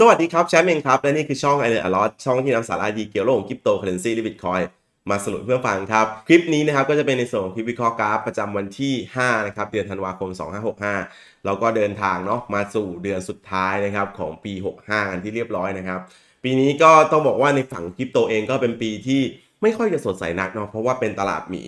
สวัสดีครับ แชมป์เองครับ และนี่คือช่องไอเดอร์อลอสช่องที่นำสาระดีเกี่ยวโลกงคริปโตเคอเรนซีและบิตคอยมาสรุปเพื่อฟังครับ คลิปนี้นะครับก็จะเป็นในส่วนงคลิปวิเคราะห์กราฟประจำวันที่5นะครับเดือนธันวาคม 2565เร้ก็เดินทางเนาะมาสู่เดือนสุดท้ายนะครับของปี 65กันที่เรียบร้อยนะครับ ปีนี้ก็ต้องบอกว่าในฝั่งคริปโตเองก็เป็นปีที่ไม่ค่อยจะสดใสนักเนาะเพราะว่าเป็นตลาดหมี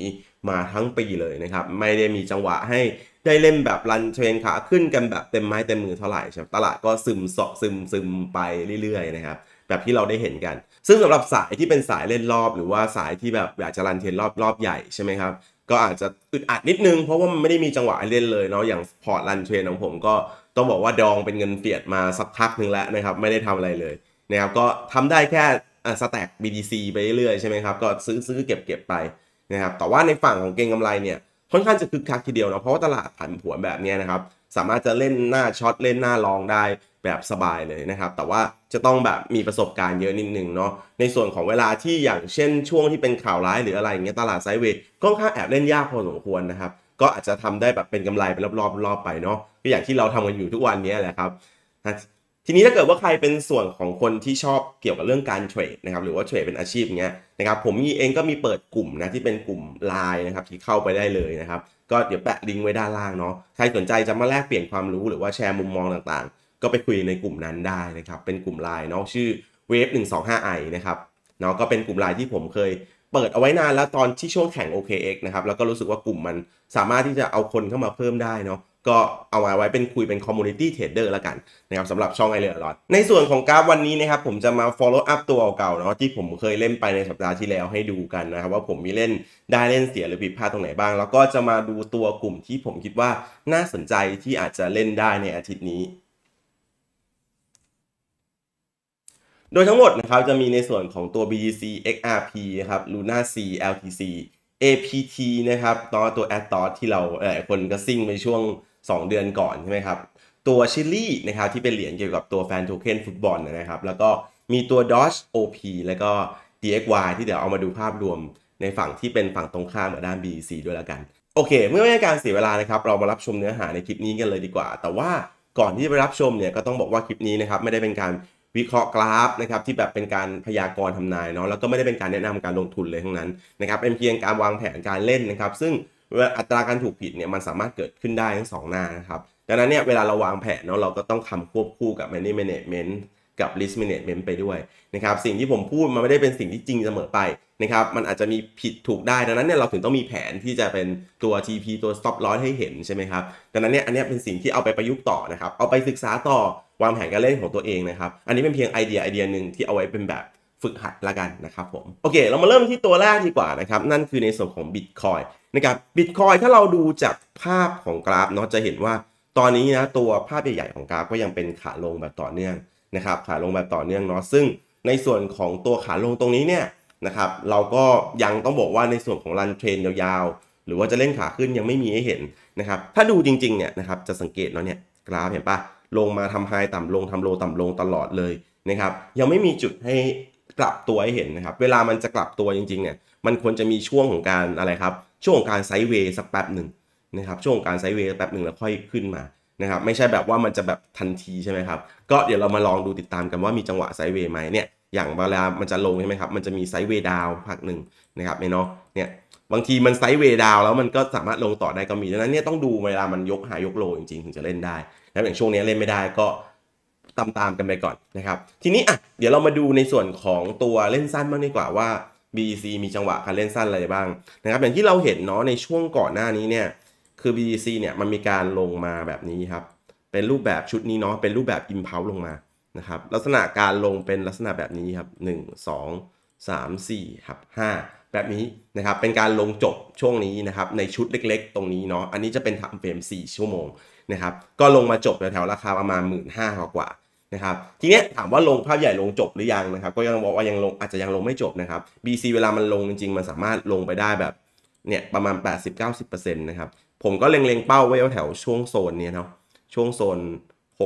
มาทั้งปีเลยนะครับไม่ได้มีจังหวะให้ได้เล่นแบบรันเทรนขาขึ้นกันแบบเต็มไม้เต็มมือเท่าไหร่ใช่ไหมตลาดก็ซึมสอบซึมซึมไปเรื่อยๆนะครับแบบที่เราได้เห็นกัน ซึ่งสำหรับสายที่เป็นสายเล่นรอบหรือว่าสายที่แบบอยากจะรันเทรนรอบรอบใหญ่ใช่ไหมครับก็อาจจะอึดอัดนิดนึงเพราะว่ามันไม่ได้มีจังหวะเล่นเลยเนาะอย่างพอร์ตรันเทรนของผมก็ต้องบอกว่าดองเป็นเงินเฟียดมาสักพักหนึ่งแล้วนะครับไม่ได้ทำอะไรเลยนะครับก็ทำได้แค่สแต็ก b ซ c ไปเรื่อยใช่ไหมครับก็ซื้อซื้อเก็บเก็บไปนะครับแต่ว่าในฝั่งของเก็งกำไรเนี่ยค่อนข้างจะคึกคักทีเดียวเนาะเพราะว่าตลาดผันผวนแบบนี้นะครับสามารถจะเล่นหน้าช็อต เล่นหน้าลองได้แบบสบายเลยนะครับ แต่ว่าจะต้องแบบมีประสบการณ์เยอะนิดนึงเนาะในส่วนของเวลาที่อย่างเช่นช่วงที่เป็นข่าวร้ายหรืออะไรอย่างเงี้ยตลาดไซด์เวย์ก็ค่อนข้างแอบเล่นยากพอสมควรนะครับก็อาจจะทำได้แบบเป็นกำไรเป็นรอบๆรอบไปเนาะก็อย่างที่เราทำกันอยู่ทุกวันนี้แหละครับทีนี้ถ้าเกิดว่าใครเป็นส่วนของคนที่ชอบเกี่ยวกับเรื่องการเทรดนะครับหรือว่าเทรดเป็นอาชีพเงี้ยนะครับผมีเองก็มีเปิดกลุ่มนะที่เป็นกลุ่มไลน์นะครับที่เข้าไปได้เลยนะครับก็เดี๋ยวแปะลิงก์ไว้ด้านล่างเนาะใครสนใจจะมาแลกเปลี่ยนความรู้หรือว่าแชร์มุมมองต่างๆ ก็ไปคุยในกลุ่มนั้นได้นะครับ เป็นกลุ่มไลน์เนาะชื่อเวฟ1 2 5 i นะครับเนาะก็เป็นกลุ่มไลน์ที่ผมเคย เปิดเอาไว้นานแล้วตอนที่ช่วงแข่ง OKX นะครับแล้วก็รู้สึกว่ากลุ่มมันสามารถที่จะเอาคนเข้ามาเพิ่มได้เนาะก็เอามาไว้เป็นคุยเป็นคอมมูนิตี้เทรดเดอร์ละกันนะครับสำหรับช่องไอเลือรอดในส่วนของกราฟวันนี้นะครับผมจะมา follow up ตัวเก่าเนาะที่ผมเคยเล่นไปในสัปดาห์ที่แล้วให้ดูกันนะครับ ว่าผมมีเล่นได้เล่นเสียหรือผิดพลาดตรงไหนบ้าง แล้วก็จะมาดูตัวกลุ่มที่ผมคิดว่าน่าสนใจที่อาจจะเล่นได้ในอาทิตย์นี้ โดยทั้งหมดนะครับจะมีในส่วนของตัว b g c XRP นะครับ Luna C LTC APT นะครับตัวตัว a t o s ที่เราหลายคนก็ซิ่งในช่วง2 เดือนก่อนใช่ไหมครับ ตัวชิลลี่นะครับที่เป็นเหรียญเกี่ยวกับตัวแฟนโทเค็นฟุตบอลนะครับแล้วก็มีตัว Dodge OP แล้วก็ DXY ที่เดี๋ยวเอามาดูภาพรวมในฝั่งที่เป็นฝั่งตรงข้ามกับด้าน BC ด้วยแล้วกัน โอเค เมื่อไม่ใช่การเสียเวลานะครับเรามารับชมเนื้อหาในคลิปนี้กันเลยดีกว่า แต่ว่าก่อนที่จะไปรับชมเนี่ยก็ต้องบอกว่าคลิปนี้นะครับไม่ได้เป็นการวิเคราะห์กราฟนะครับที่แบบเป็นการพยากรณ์ทำนายเนาะแล้วก็ไม่ได้เป็นการแนะนำการลงทุนเลยทั้งนั้นนะครับเป็นเพียงการวางแผนการเล่นนะครับซึ่งอัตราการถูกผิดเนี่ยมันสามารถเกิดขึ้นได้ทั้งสองหน้านะครับดังนั้นเนี่ยเวลาเราวางแผนเนาะเราก็ต้องทำควบคู่กับ m n e management กับ risk management ไปด้วยนะครับสิ่งที่ผมพูดมันไม่ได้เป็นสิ่งที่จริงเสมอไปนะครับมันอาจจะมีผิดถูกได้ดังนั้นเนี่ยเราถึงต้องมีแผนที่จะเป็นตัว GP ตัว stop loss ให้เห็นใช่ไหมครับดังนั้นเนี่ยอันนี้เป็นสิ่งที่เอาไปประยุกต์ต่อนะครับเอาไปศึกษาต่อวางแผนการเล่นของตัวเองนะครับอันนี้เป็นเพียงไอเดียไอเดียหนึ่งที่เอาไว้เป็นแบบฝึกหัดละกันนะครับผมโอเค เรามาเริ่มที่ตัวแรกดีกว่านะครับนั่นคือในส่วนของ Bitcoin นะครับบิตคอยถ้าเราดูจากภาพของกราฟเนาะจะเห็นว่าตอนนี้นะตัวภาพใหญ่ๆของกราฟก็ยังเป็นขาลงแบบต่อเนื่องนะครับขาลงแบบต่อเนื่องเนาะซึ่งในส่วนของตัวขาลงตรงนี้เนี่ยนะครับเราก็ยังต้องบอกว่าในส่วนของรันเทรนยาว ๆ หรือว่าจะเล่นขาขึ้นยังไม่มีให้เห็นนะครับถ้าดูจริงๆเนี่ยนะครับจะสังเกตเนาะเนี่ยกราฟเห็นปะลงมาทำไฮต่ำลงทำโลต่ำลงตลอดเลยนะครับยังไม่มีจุดใหกลับตัวให้เห็นนะครับ เวลามันจะกลับตัวจริงๆเนี่ย มันควรจะมีช่วงของการอะไรครับ ช่วงของการไซด์เวย์สักแป๊บหนึ่งนะครับ ช่วงของการไซด์เวย์แป๊บหนึ่งแล้วค่อยขึ้นมา นะครับ ไม่ใช่แบบว่ามันจะแบบทันทีใช่ไหมครับ ก็เดี๋ยวเรามาลองดูติดตามกันว่ามีจังหวะไซด์เวย์ไหมเนี่ย อย่างเวลา มันจะลงใช่ไหมครับ มันจะมีไซด์เวย์ดาวพักหนึ่งนะครับเนาะ เนี่ย บางทีมันไซด์เวย์ดาวแล้วมันก็สามารถลงต่อได้ก็มี ดังนั้นเนี่ยต้องดูเวลามันยกหายกโลจริงๆ ถึงจะเล่นได้แล้วอย่างช่วงนี้เล่นไม่ได้ก็ตามตามกันไปก่อนนะครับ ทีนี้อ่ะเดี๋ยวเรามาดูในส่วนของตัวเล่นสั้นบ้างดีกว่าว่า BEC มีจังหวะการเล่นสั้นอะไรบ้างนะครับอย่างที่เราเห็นเนาะในช่วงก่อนหน้านี้เนี่ยคือ BEC เนี่ยมันมีการลงมาแบบนี้ครับ เป็นรูปแบบชุดนี้เนาะเป็นรูปแบบอิมเพลสลงมานะครับลักษณะการลงเป็นลักษณะแบบนี้ครับ 1 2 3 4ครับ5แบบนี้นะครับเป็นการลงจบช่วงนี้นะครับในชุดเล็ก ๆ ตรงนี้เนาะอันนี้จะเป็นทำเฟรม4ชั่วโมงนะครับก็ลงมาจบแถวๆราคาประมาณ1 5ื่นห้ากว่าะครับทีเนี้ยถามว่าลงภาพใหญ่ลงจบหรือยังนะครับก็ยังบอกว่ายังลงอาจจะยังลงไม่จบนะครับ BC เวลามันลงจริงๆ มันสามารถลงไปได้แบบเนี่ยประมาณ80-90%นะครับผมก็เล็งๆเป้าไว้แถวช่วงโซนเนี้ยเนาะช่วงโซน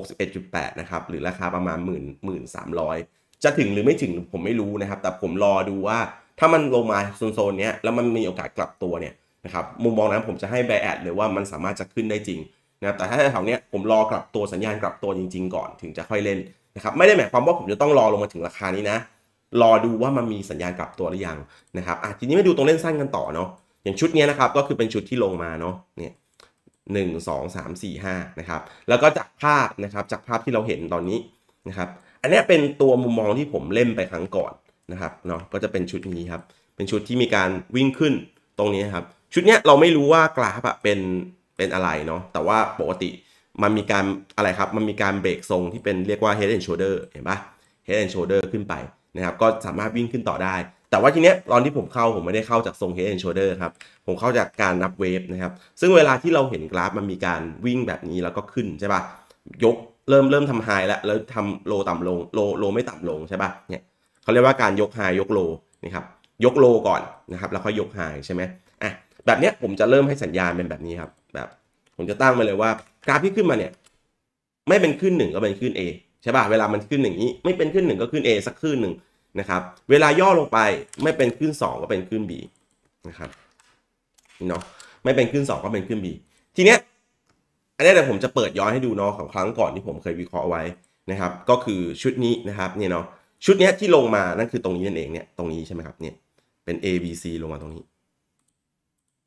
61.8นะครับ หรือราคาประมาณ1 1 3 0 0 จะถึงหรือไม่ถึงผมไม่รู้นะครับแต่ผมรอดูว่าถ้ามันลงมาโซนซนี้แล้วมันมีโอกาสกลับตัวเนี่ยนะครับมุมมองนั้นผมจะให้แบแอดเลยว่ามันสามารถจะขึ้นได้จริงนะแต่ถ้าแถวเนี้ยผมรอกลับตัวสัญญาณกลับตัวจริงๆก่อนถึงจะค่อยเล่นนะครับ ไม่ได้หมายความว่าผมจะต้องรอลงมาถึงราคานี้นะ รอดูว่ามันมีสัญญาณกลับตัวหรือยังนะครับอ่ะทีนี้มาดูตรงเล่นสั้นกันต่อเนาะอย่างชุดนี้นะครับก็คือเป็นชุดที่ลงมาเนาะเนี่ยหนึ่งสองสามสี่ห้านะครับแล้วก็จากภาพนะครับ จากภาพที่เราเห็นตอนนี้นะครับ อันนี้เป็นตัวมุมมองที่ผมเล่นไปครั้งก่อนนะครับเนาะก็จะเป็นชุดนี้ครับ เป็นชุดที่มีการวิ่งขึ้นตรงนี้ครับ ชุดนี้เราไม่รู้ว่ากราฟอะเป็นเป็นอะไรเนาะ แต่ว่าปกติมันมีการอะไรครับ มันมีการเบรกทรงที่เป็นเรียกว่า head and shoulder เห็นปะ head and shoulder ขึ้นไปนะครับ ก็สามารถวิ่งขึ้นต่อได้ แต่ว่าทีเนี้ยตอนที่ผมเข้าผมไม่ได้เข้าจากทรง head and shoulder ครับ ผมเข้าจากการนับเวฟนะครับ ซึ่งเวลาที่เราเห็นกราฟมันมีการวิ่งแบบนี้แล้วก็ขึ้นใช่ปะยกเริ่มเริ่มทำไฮแล้วแล้วทำโลต่ำลงโลโลไม่ต่ำลงใช่ปะเนี่ยเขาเรียกว่าการยกไฮยกโลนะครับ ยกโลก่อนนะครับ แล้วค่อยยกไฮใช่ไหมอ่ะแบบเนี้ยผมจะเริ่มให้สัญญาณเป็นแบบนี้ครับแบบผมจะตั้งไปเลยว่ากราฟที่ขึ้นมาเนี่ย ไม่เป็นขึ้นหนึ่งก็เป็นขึ้น A ใช่ป่ะเวลา มันขึ้นอย่างนี้ ไม่เป็นขึ้นหนึ่งก็ขึ้น A สักขึ้นหนึ่งนะครับเวลาย่อลงไปไม่เป็นขึ้น 2 ก็เป็นขึ้น B นะครับเนาะไม่เป็นขึ้น 2 ก็เป็นขึ้น B ทีเนี้ยอันนี้เดี๋ยวผมจะเปิดย้อนให้ดูเนาะของครั้งก่อนที่ผมเคยวิเคราะห์ไว้นะครับ ก็คือชุดนี้นะครับเนี่ยเนาะชุดนี้ที่ลงมานั่นคือตรงนี้นั่นเองเนี่ยตรงนี้ใช่ไหมครับเนี่ยเป็น A B C ลงมาตรงนี้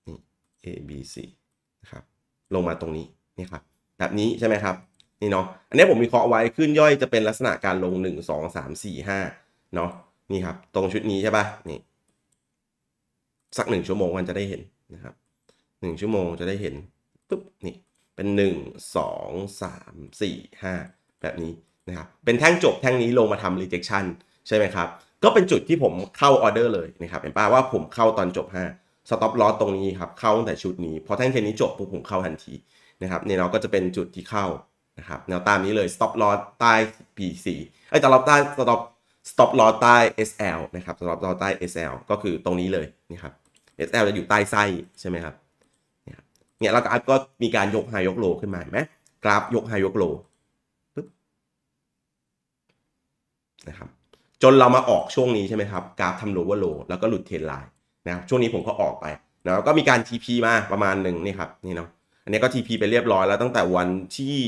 นี่ A B C นะครับลงมาตรงนี้นี่ครับแบบนี้ใช่ไหมครับนี่เนาะอันนี้ผมมีเคาะไว้ขึ้นย่อยจะเป็นลักษณะการลง 1 2 3 4 5เนาะนี่ครับ ตรงชุดนี้ใช่ปะ่ะนี่สัก 1 ชั่วโมงมันจะได้เห็นนะครับ1ชั่วโมงจะได้เห็นปุ๊บนี่เป็น 1 2 3 4 5แบบนี้นะครับเป็นแท่งจบแท่งนี้ลงมาทำ rejection ใช่ไหมครับก็เป็นจุดที่ผมเข้าออเดอร์เลยนะครับเห็นป่าว่าผมเข้าตอนจบ 5สต็อปลอสตรงนี้ครับเข้าตั้งแต่ชุดนี้พอแท่งเทียนนี้จบปุ๊บผมเข้าทันทีนะครับเนี่ยเราก็จะเป็นจุดที่เข้านะครับแนวตามนี้เลยสต็อปลอตใต้ P4 ไอ้ตลอบใต้สต็อปสต็อปลอตใต้ SL นะครับสต็อปลอตใต้ SL ก็คือตรงนี้เลยนะครับ SL จะอยู่ใต้ไส้ใช่ไหมครับเนี่ยเราก็ก็มีการยกไฮยกโลขึ้นมาเห็นไหมกราฟยกไฮยกโลปึ๊บนะครับจนเรามาออกช่วงนี้ใช่ไหมครับกราฟทำโลว่าโลแล้วก็หลุดเทนไลน์นะช่วงนี้ผมก็ออกไปนะก็มีการ TP มาประมาณหนึ่งนี่ครับนี่เนาะอันนี้ก็ TP ไปเรียบร้อยแล้วตั้งแต่วันที่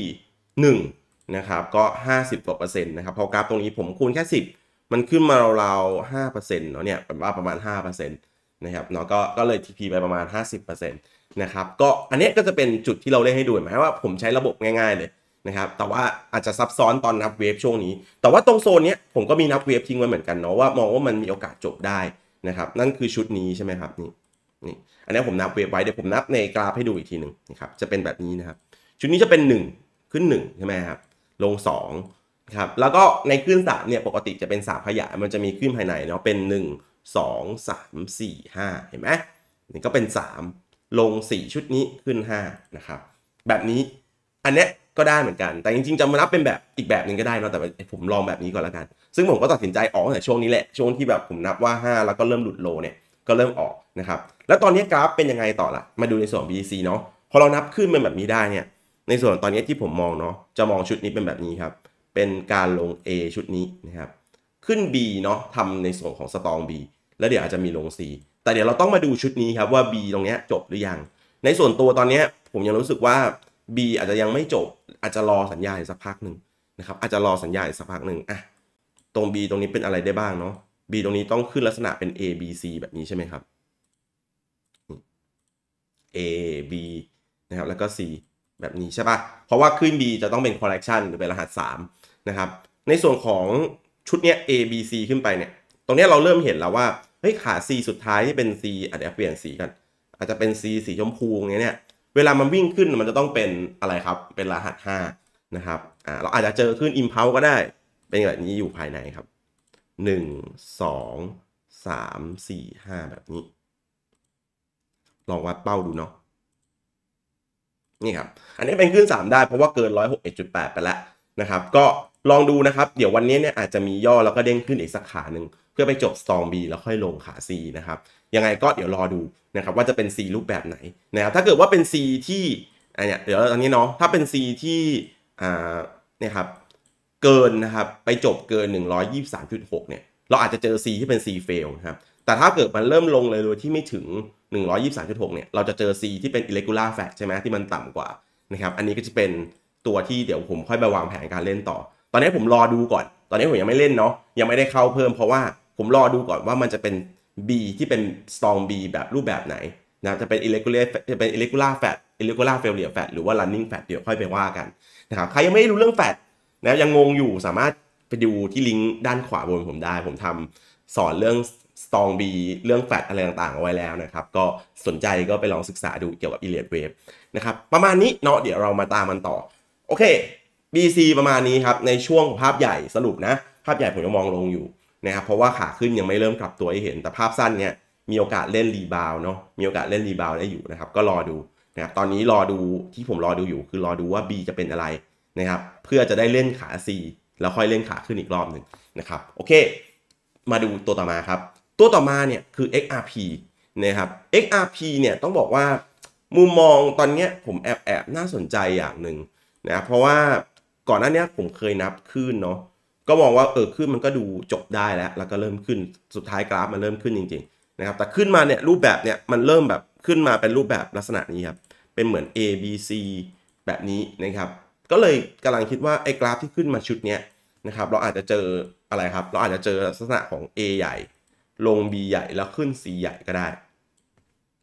1นะครับก็50กว่าเปอร์เซ็นต์นะครับพอกราฟตรงนี้ผมคูณแค่ 10 มันขึ้นมาราวๆ5เปอร์เซ็นต์เนาะเนี่ยประมาณประมาณ5เปอร์เซ็นต์นะครับเนาะก็ก็เลย TP ไปประมาณ 50เปอร์เซ็นต์นะครับก็อันนี้ก็จะเป็นจุดที่เราเล่นให้ดูหมายว่าผมใช้ระบบง่าย ๆเลยนะครับแต่ว่าอาจจะซับซ้อนตอนนับเวฟช่วงนี้ แต่ว่าตรงโซนนี้ผมก็มีนับเวฟทิ้งไว้เหมือนกันเนาะว่ามองว่ามันมีโอกาสจบได้นะครับนั่นคือชุดนี้ใช่ไหมครับนี่นี่อันนี้ผมนับเวฟไว้เดี๋ยวผมนับในกราฟให้ดูอีกทีหนึ่งนะครับจะเป็นแบบนี้นะครับ ชุดนี้จะเป็น 1 ขึ้น1ใช่ไหมครับลง2ครับแล้วก็ในขึ้น3เนี่ยปกติจะเป็น 3 ขยายมันจะมีขึ้นภายในเนาะเป็น 1 2 3 4 5เห็นไหมนี่ก็เป็น 3 ลง 4 ชุดนี้ขึ้น5นะครับแบบนี้อันเนี้ยก็ได้เหมือนกัน แต่จริงๆ จะมานับเป็นแบบอีกแบบหนึ่งก็ได้นะแต่ผมลองแบบนี้ก่อนละกัน ซึ่งผมก็ตัดสินใจออกแต่ช่วงนี้แหละ ช่วงที่แบบผมนับว่า 5 แล้วก็เริ่มหลุดโลเนี่ย ก็เริ่มออกนะครับ แล้วตอนนี้กราฟเป็นยังไงต่อละ มาดูในส่วน BTC เนาะ พอเรานับขึ้นเป็นแบบนี้ได้เนี่ย ในส่วนตอนนี้ที่ผมมองเนาะ จะมองชุดนี้เป็นแบบนี้ครับ เป็นการลง A ชุดนี้นะครับ ขึ้น B เนาะทำในส่วนของสตอง B แล้วเดี๋ยวอาจจะมีลง C แต่เดี๋ยวเราต้องมาดูชุดนี้ครับว่า B ตรงนี้จบหรือยังในส่วนตัวตอนนี้ผมยังรู้สึกว่า B อาจจะยังไม่จบอาจจะรอสัญญาณสักพักหนึ่งนะครับอาจจะรอสัญญาณสักพักหนึ่งอ่ะตรง B ตรงนี้เป็นอะไรได้บ้างเนาะ B ตรงนี้ต้องขึ้นลักษณะเป็น A B C แบบนี้ใช่ไหมครับ A B นะครับแล้วก็ C แบบนี้ใช่ปะ่ะ เพราะว่าขึ้น B จะต้องเป็น c o l l e c t i o n หรือเป็นรหัส3นะครับในส่วนของชุดเนี้ย A B C ขึ้นไปเนี่ยตรงเนี้ยเราเริ่มเห็นแล้วว่าเฮ้ยขา C สุดท้ายที่เป็น C อาจจะเปลี่ยนสีกัน อาจจะเป็น C สีชมพูเงี้ยเนี่ยเวลามันวิ่งขึ้นมันจะต้องเป็นอะไรครับเป็นรหัส 5 นะครับอ่าเราอาจจะเจอขึ้น impulse ก็ได้ เป็นแบบนี้อยู่ภายในครับ 1 2 3 4 5 แบบนี้ ลองวัดเป้าดูเนาะนี่ครับ อันนี้เป็นขึ้น 3 ได้เพราะว่าเกิน 161.8 ไปแล้วนะครับ ก็ลองดูนะครับ เดี๋ยววันนี้เนี่ยอาจจะมีย่อแล้วก็เด้งขึ้นอีกสักขาหนึ่งเพื่อไปจบสตองบีแล้วค่อยลงขา C นะครับ ยังไงก็เดี๋ยวรอดูนะครับว่าจะเป็น C รูปแบบไหนนะครับถ้าเกิดว่าเป็น C ที่อันเนี้ยเดี๋ยวตอนนี้เนาะถ้าเป็น C ที่อ่าเนี่ยครับเกินนะครับ ไปจบเกิน 123.6เนี่ยเราอาจจะเจอ C ที่เป็น C fail นะครับแต่ถ้าเกิดมันเริ่มลงเลยโดยที่ไม่ถึง 123.6เนี่ยเราจะเจอ C ที่เป็น irregular fat ใช่ไหมที่มันต่ำกว่านะครับอันนี้ก็จะเป็นตัวที่เดี๋ยวผมค่อยไปวางแผนการเล่นต่อ ตอนนี้ผมรอดูก่อน ตอนนี้ผมยังไม่เล่นเนาะยังไม่ได้เข้าเพิ่มเพราะว่าผมรอดูก่อนว่ามันจะเป็น B ที่เป็น strong B แบบรูปแบบไหนนะจะเป็น irregular จะเป็น irregular fat irregular failure fat หรือว่า running fat เดี๋ยวค่อยไปว่ากันนะครับใครยังไม่รู้เรื่อง fat นะยังงงอยู่สามารถไปดูที่ลิงก์ด้านขวาบนผมได้ ผมทำสอนเรื่อง strong B เรื่อง fat อะไรต่างๆเอาไว้แล้วนะครับ ก็สนใจก็ไปลองศึกษาดูเกี่ยวกับ i l l i a d wave นะครับประมาณนี้เนาะเดี๋ยวเรามาตามมันต่อโอเค BC ประมาณนี้ครับในช่วงภาพใหญ่สรุปนะภาพใหญ่ผมจะมองลงอยู่นะครับเพราะว่าขาขึ้นยังไม่เริ่มกลับตัวให้เห็นแต่ภาพสั้นเนี่ย มีโอกาสเล่นรีบาวเนาะมีโอกาสเล่นรีบาวได้อยู่นะครับ ก็รอดูนะครับตอนนี้รอดูที่ผมรอดูอยู่ คือรอดูว่า B จะเป็นอะไรนะครับ เพื่อจะได้เล่นขา C แล้วค่อยเล่นขาขึ้นอีกรอบหนึ่งนะครับโอเค มาดูตัวต่อมาครับ ตัวต่อมาเนี่ยคือ XRP นะครับ XRP เนี่ยต้องบอกว่า มุมมองตอนนี้ผมแอบแอบน่าสนใจอย่างหนึ่งนะเพราะว่าก่อนหน้านี้ผมเคยนับขึ้นเนาะก็มองว่าเออขึ้นมันก็ดูจบได้แล้วแล้วก็เริ่มขึ้นสุดท้ายกราฟมันเริ่มขึ้นจริงๆนะครับแต่ขึ้นมาเนี่ยรูปแบบเนี่ยมันเริ่มแบบขึ้นมาเป็นรูปแบบลักษณะนี้ครับเป็นเหมือน A B C แบบนี้นะครับก็เลยกำลังคิดว่าไอ้กราฟที่ขึ้นมาชุดเนี้ยนะครับเราอาจจะเจออะไรครับเราอาจจะเจอลักษณะของ A ใหญ่ ลง B ใหญ่แล้วขึ้น C ใหญ่ก็ได้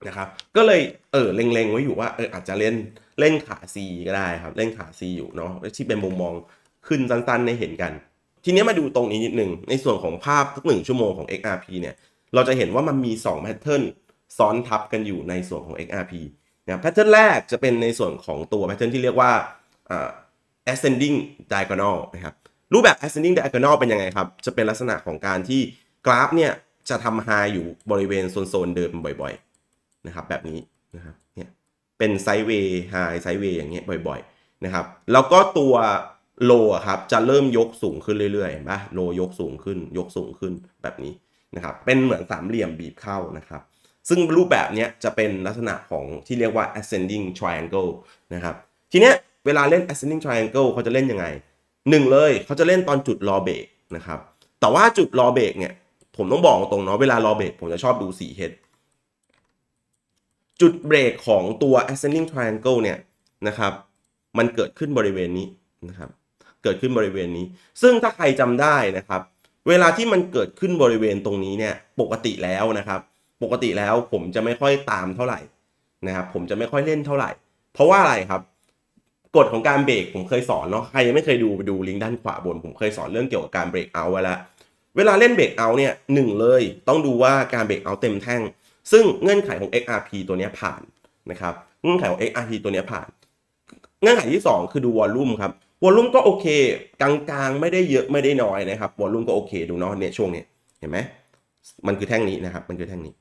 นะครับก็เลยเออเล็งๆไว้อยู่ว่าเอออาจจะเล่นเล่นขา C ก็ได้ครับเล่นขา C อยู่เนาะที่เป็นมุมมองขึ้นสั้นๆในเห็นกันทีนี้มาดูตรงนี้นิดหนึ่ง ในส่วนของภาพทุกหนึ่งชั่วโมงของ XRP เนี่ยเราจะเห็นว่ามันมี2แพทเทิร์นซ้อนทับกันอยู่ในส่วนของ XRP นะแพทเทิร์นแรกจะเป็นในส่วนของตัวแพทเทิร์นที่เรียกว่า ascending diagonal นะครับรูปแบบ ascending diagonal เป็นยังไงครับ จะเป็นลักษณะของการที่กราฟเนี่ยจะทำ high อยู่บริเวณโซนๆเดิมบ่อยๆนะครับแบบนี้นะครับเนี่ยเป็นไซด์เวย high ไซด์เวย์อย่างเงี้ยบ่อยๆนะครับแล้วก็ตัวโลอะครับจะเริ่มยกสูงขึ้นเรื่อยๆนะโลยกสูงขึ้นยกสูงขึ้นแบบนี้นะครับ เป็นเหมือนสามเหลี่ยมบีบเข้านะครับ ซึ่งรูปแบบนี้จะเป็นลักษณะของที่เรียกว่า ascending triangle นะครับทีเนี้ยเวลาเล่น ascending triangle เขาจะเล่นยังไงหนึ่งเลย เขาจะเล่นตอนจุดรอเบรกนะครับแต่ว่าจุดรอเบรกเนี่ยผมต้องบอกตรงเนาะเวลารอเบรกผมจะชอบดูสีเฮดจุดเบรกของตัว ascending triangle เนี่ยนะครับ มันเกิดขึ้นบริเวณนี้นะครับเกิดขึ้นบริเวณนี้ ซึ่งถ้าใครจำได้นะครับ เวลาที่มันเกิดขึ้นบริเวณตรงนี้เนี่ย ปกติแล้วนะครับ ปกติแล้วผมจะไม่ค่อยตามเท่าไหร่นะครับ ผมจะไม่ค่อยเล่นเท่าไหร่ เพราะว่าอะไรครับกฎของการเบรกผมเคยสอนเนาะใครยังไม่เคยดูไปดูลิงก์ด้านขวาบน ผมเคยสอนเรื่องเกี่ยวกับการเบรกเอาไว้ละ เวลาเล่นเบรกเอาเนี่ยหนึ่งเลย ต้องดูว่าการเบรกเอาเต็มแท่ง ซึ่งเงื่อนไขของ XRP ตัวนี้ผ่านนะครับ เงื่อนไขของ XRP ตัวนี้ผ่าน เงื่อนไขที่ 2 คือดูวอลลุ่มครับวอลลุ่มก็โอเคกลางๆไม่ได้เยอะไม่ได้น้อยนะครับวอลลุ่มก็โอเคดูเนาะเนี่ยช่วงเนี้ยเห็นไหมมันคือแท่งนี้นะครับมันคือแท่งนี้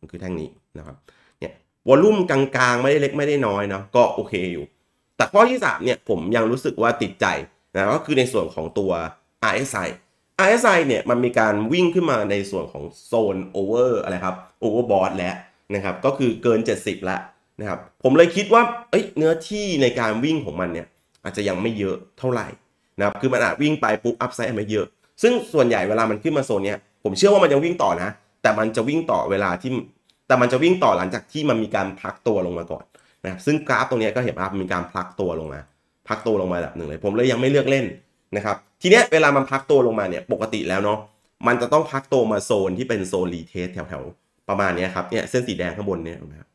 มันคือแท่งนี้นะครับเนี่ยวอลลุ่มกลาง ๆไม่ได้เล็กไม่ได้น้อยเนาะก็โอเคอยู่แต่ข้อที่3เนี่ยผมยังรู้สึกว่าติดใจนะก็คือในส่วนของตัว RSI RSI เนี่ยมันมีการวิ่งขึ้นมาในส่วนของโซนโอเวอร์อะไรครับโอเวอร์บอทแล้วนะครับก็คือเกิน 70 แล้วนะครับผมเลยคิดว่าเเนื้อที่ในการวิ่งของมันเนี่ยอาจจะยังไม่เยอะเท่าไหร่นะครับ คือมันอาจวิ่งไปปุ๊บอัพไซด์ไม่เยอะ ซึ่งส่วนใหญ่เวลามันขึ้นมาโซนเนี้ยผมเชื่อว่ามันจะวิ่งต่อนะ แต่มันจะวิ่งต่อเวลาที่ แต่มันจะวิ่งต่อหลังจากที่มันมีการพักตัวลงมาก่อนนะครับ ซึ่งกราฟตรงนี้ก็เห็นว่ามีการพักตัวลงมา พักตัวลงมาแบบหนึ่งเลย ผมเลยยังไม่เลือกเล่นนะครับ ทีเนี้ยเวลามันพักตัวลงมาเนี่ย ปกติแล้วเนาะ มันจะต้องพักตัวมาโซนที่เป็นโซนรีเทสแถวๆประมาณนี้ครับ เนี่ยเส้นสีแดงข้างบนเนี่ยนะครับ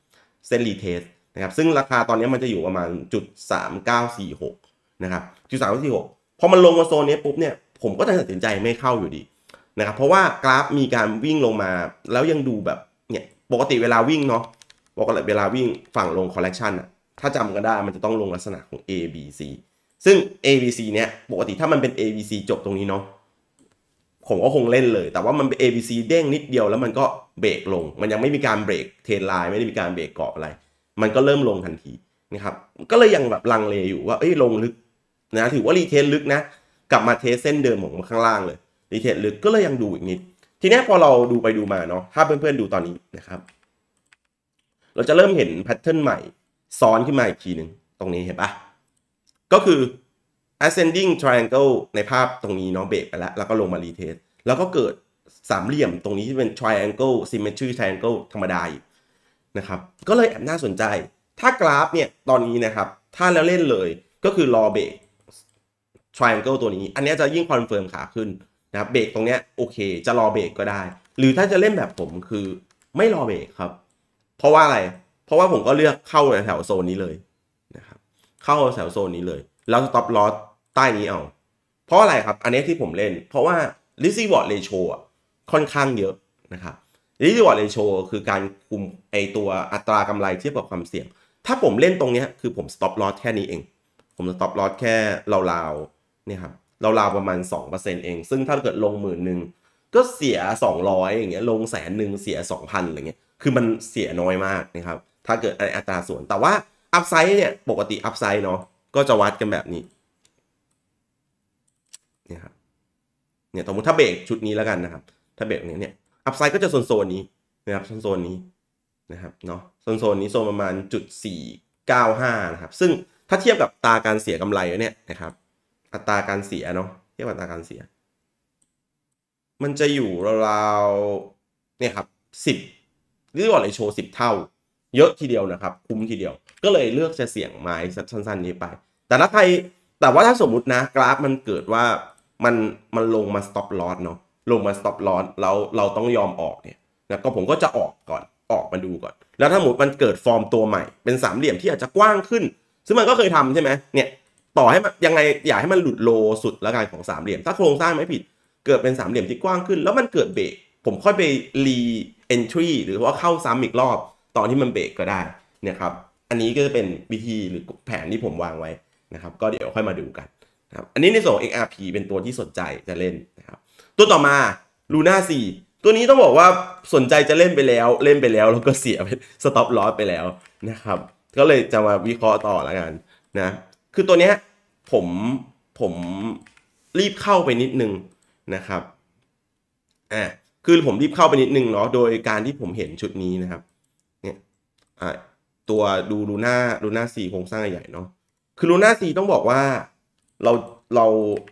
เส้นรีเทสนะครับ ซึ่งราคาตอนนี้มันจะอยู่ประมาณจุดสามเก้าสี่หกนะครับจุดสามสี่หกพอมันลงมาโซนนี้ปุ๊บเนี่ย ผมก็ตัดสินใจไม่เข้าอยู่ดีนะครับ เพราะว่ากราฟมีการวิ่งลงมาแล้วยังดูแบบเนี่ย ปกติเวลาวิ่งเนาะปกติเวลาวิ่งฝั่งลงคอลเลคชันอะถ้าจำกันได้มันจะต้องลงลักษณะของ A B C ซึ่ง A B C เนี่ย ปกติถ้ามันเป็น A B C จบตรงนี้เนาะ ผมก็คงเล่นเลย แต่ว่ามันเป็น A B C เด้งนิดเดียวแล้วมันก็เบรกลง มันยังไม่มีการเบรกเทรนไลน์ ไม่ได้มีการเบรกเกาะอะไรมันก็เริ่มลงทันที นะครับ ก็เลยยังแบบลังเลอยู่ว่า เอ้ยลงลึกนะถือว่ารีเทสลึกนะ กลับมาเทสเส้นเดิมของข้างล่างเลยรีเทสลึกก็เลยยังดูอีกนิด ทีนี้พอเราดูไปดูมาเนาะถ้าเพื่อนๆดูตอนนี้นะครับ เราจะเริ่มเห็นแพทเทิร์นใหม่ซ้อนขึ้นมาอีกทีหนึ่งตรงนี้เห็นปะก็คือ ascending triangle ในภาพตรงนี้เนาะเบรกไปแล้ว แล้วก็ลงมารีเทสแล้วก็เกิดสามเหลี่ยมตรงนี้ที่เป็น triangle symmetry triangle ธรรมดาอีกนะครับ ก็เลยแอบน่าสนใจ ถ้ากราฟเนี่ยตอนนี้นะครับ ถ้าเราเล่นเลย ก็คือรอเบรก triangle ตัวนี้ อันนี้จะยิ่งคอนเฟิร์มขาขึ้นนะครับ เบรกตรงเนี้ยโอเคจะรอเบรกก็ได้ หรือถ้าจะเล่นแบบผมคือไม่รอเบรกครับ เพราะว่าอะไร เพราะว่าผมก็เลือกเข้าแถวโซนนี้เลยนะครับ เข้าแถวโซนนี้เลยแล้วสต็อปลอสใต้นี้เอา เพราะอะไรครับ อันนี้ที่ผมเล่น เพราะว่า r e c e i v e ratio ค่อนข้างเยอะนะครับนี่รีวอร์ดเรโชคือการคุมไอตัวอัตรากำไรเทียบกับความเสี่ยง ถ้าผมเล่นตรงนี้คือผมสต็อปลอสแค่นี้เอง ผมสต็อปลอสแค่ราวๆเนี่ยครับราวๆ ประมาณ 2%เอง ซึ่งถ้าเกิดลงหมื่นหนึ่งก็เสีย 200อย่างเงี้ยลงแสนหนึ่งเสีย 2,000อะไรเงี้ยคือมันเสียน้อยมากนะครับถ้าเกิดอัตราส่วนแต่ว่า อัพไซด์เนี่ยปกติอัพไซด์เนาะก็จะวัดกันแบบนี้เนี่ยครับเนี่ยสมมติถ้าเบรกชุดนี้แล้วกันนะครับถ้าเบรกนี้เนี่ยัพไซด์ก็จะโซนโซนนี้นะครับโซนโซนนี้นะครับเนาะโซนโซนนี้ โซนประมาณจุดสี่เก้าห้านะครับ ซึ่งถ้าเทียบกับตาการเสียกำไรเนี่ยนะครับอัตราการเสียเนาะเทียบกับตาการเสีย มันจะอยู่ราวๆเนี่ยครับสิบหรือว่าเลยโชว์สิบเท่า เยอะทีเดียวนะครับ คุ้มทีเดียวก็เลยเลือกจะเสี่ยงไม้สั้นๆ นี้ไป แต่ถ้าใครแต่ว่าถ้าสมมตินะกราฟมันเกิดว่ามันมันลงมาสต็อปลอสเนาะลงมาสต็อปลอสแล้วเราต้องยอมออกเนี่ยนะก็ผมก็จะออกก่อนออกมาดูก่อน แล้วถ้าหมดมันเกิดฟอร์มตัวใหม่ เป็นสามเหลี่ยมที่อาจจะกว้างขึ้น ซึ่งมันก็เคยทำใช่ไหมเนี่ยต่อให้มันยังไงอยากให้มันหลุดโลสุดละกันของสามเหลี่ยม ถ้าโครงสร้างไม่ผิด เกิดเป็นสามเหลี่ยมที่กว้างขึ้นแล้วมันเกิดเบรกผมค่อยไปรีเอนทรีหรือว่าเข้าซ้ำอีกรอบตอนที่มันเบรกก็ได้เนี่ยครับอันนี้ก็จะเป็นวิธีหรือแผนที่ผมวางไว้นะครับ ก็เดี๋ยวค่อยมาดูกันนะครับอันนี้ในส่วน XRP เป็นตัวที่สนใจจะเล่นนะครับตัวต่อมาลูน่าสี่ตัวนี้ต้องบอกว่าสนใจจะเล่นไปแล้ว เล่นไปแล้วแล้วก็เสียไปสต็อปลอสไปแล้วนะครับก็เลยจะมาวิเคราะห์ต่อละกันนะคือตัวเนี้ยผมผมรีบเข้าไปนิดนึงนะครับอ่าคือผมรีบเข้าไปนิดนึงเนาะโดยการที่ผมเห็นชุดนี้นะครับเนี่ยอ่าตัวดูลูน่าลูน่าสี่โครงสร้างใหญ่เนาะคือลูน่าสี่ต้องบอกว่าเราเรา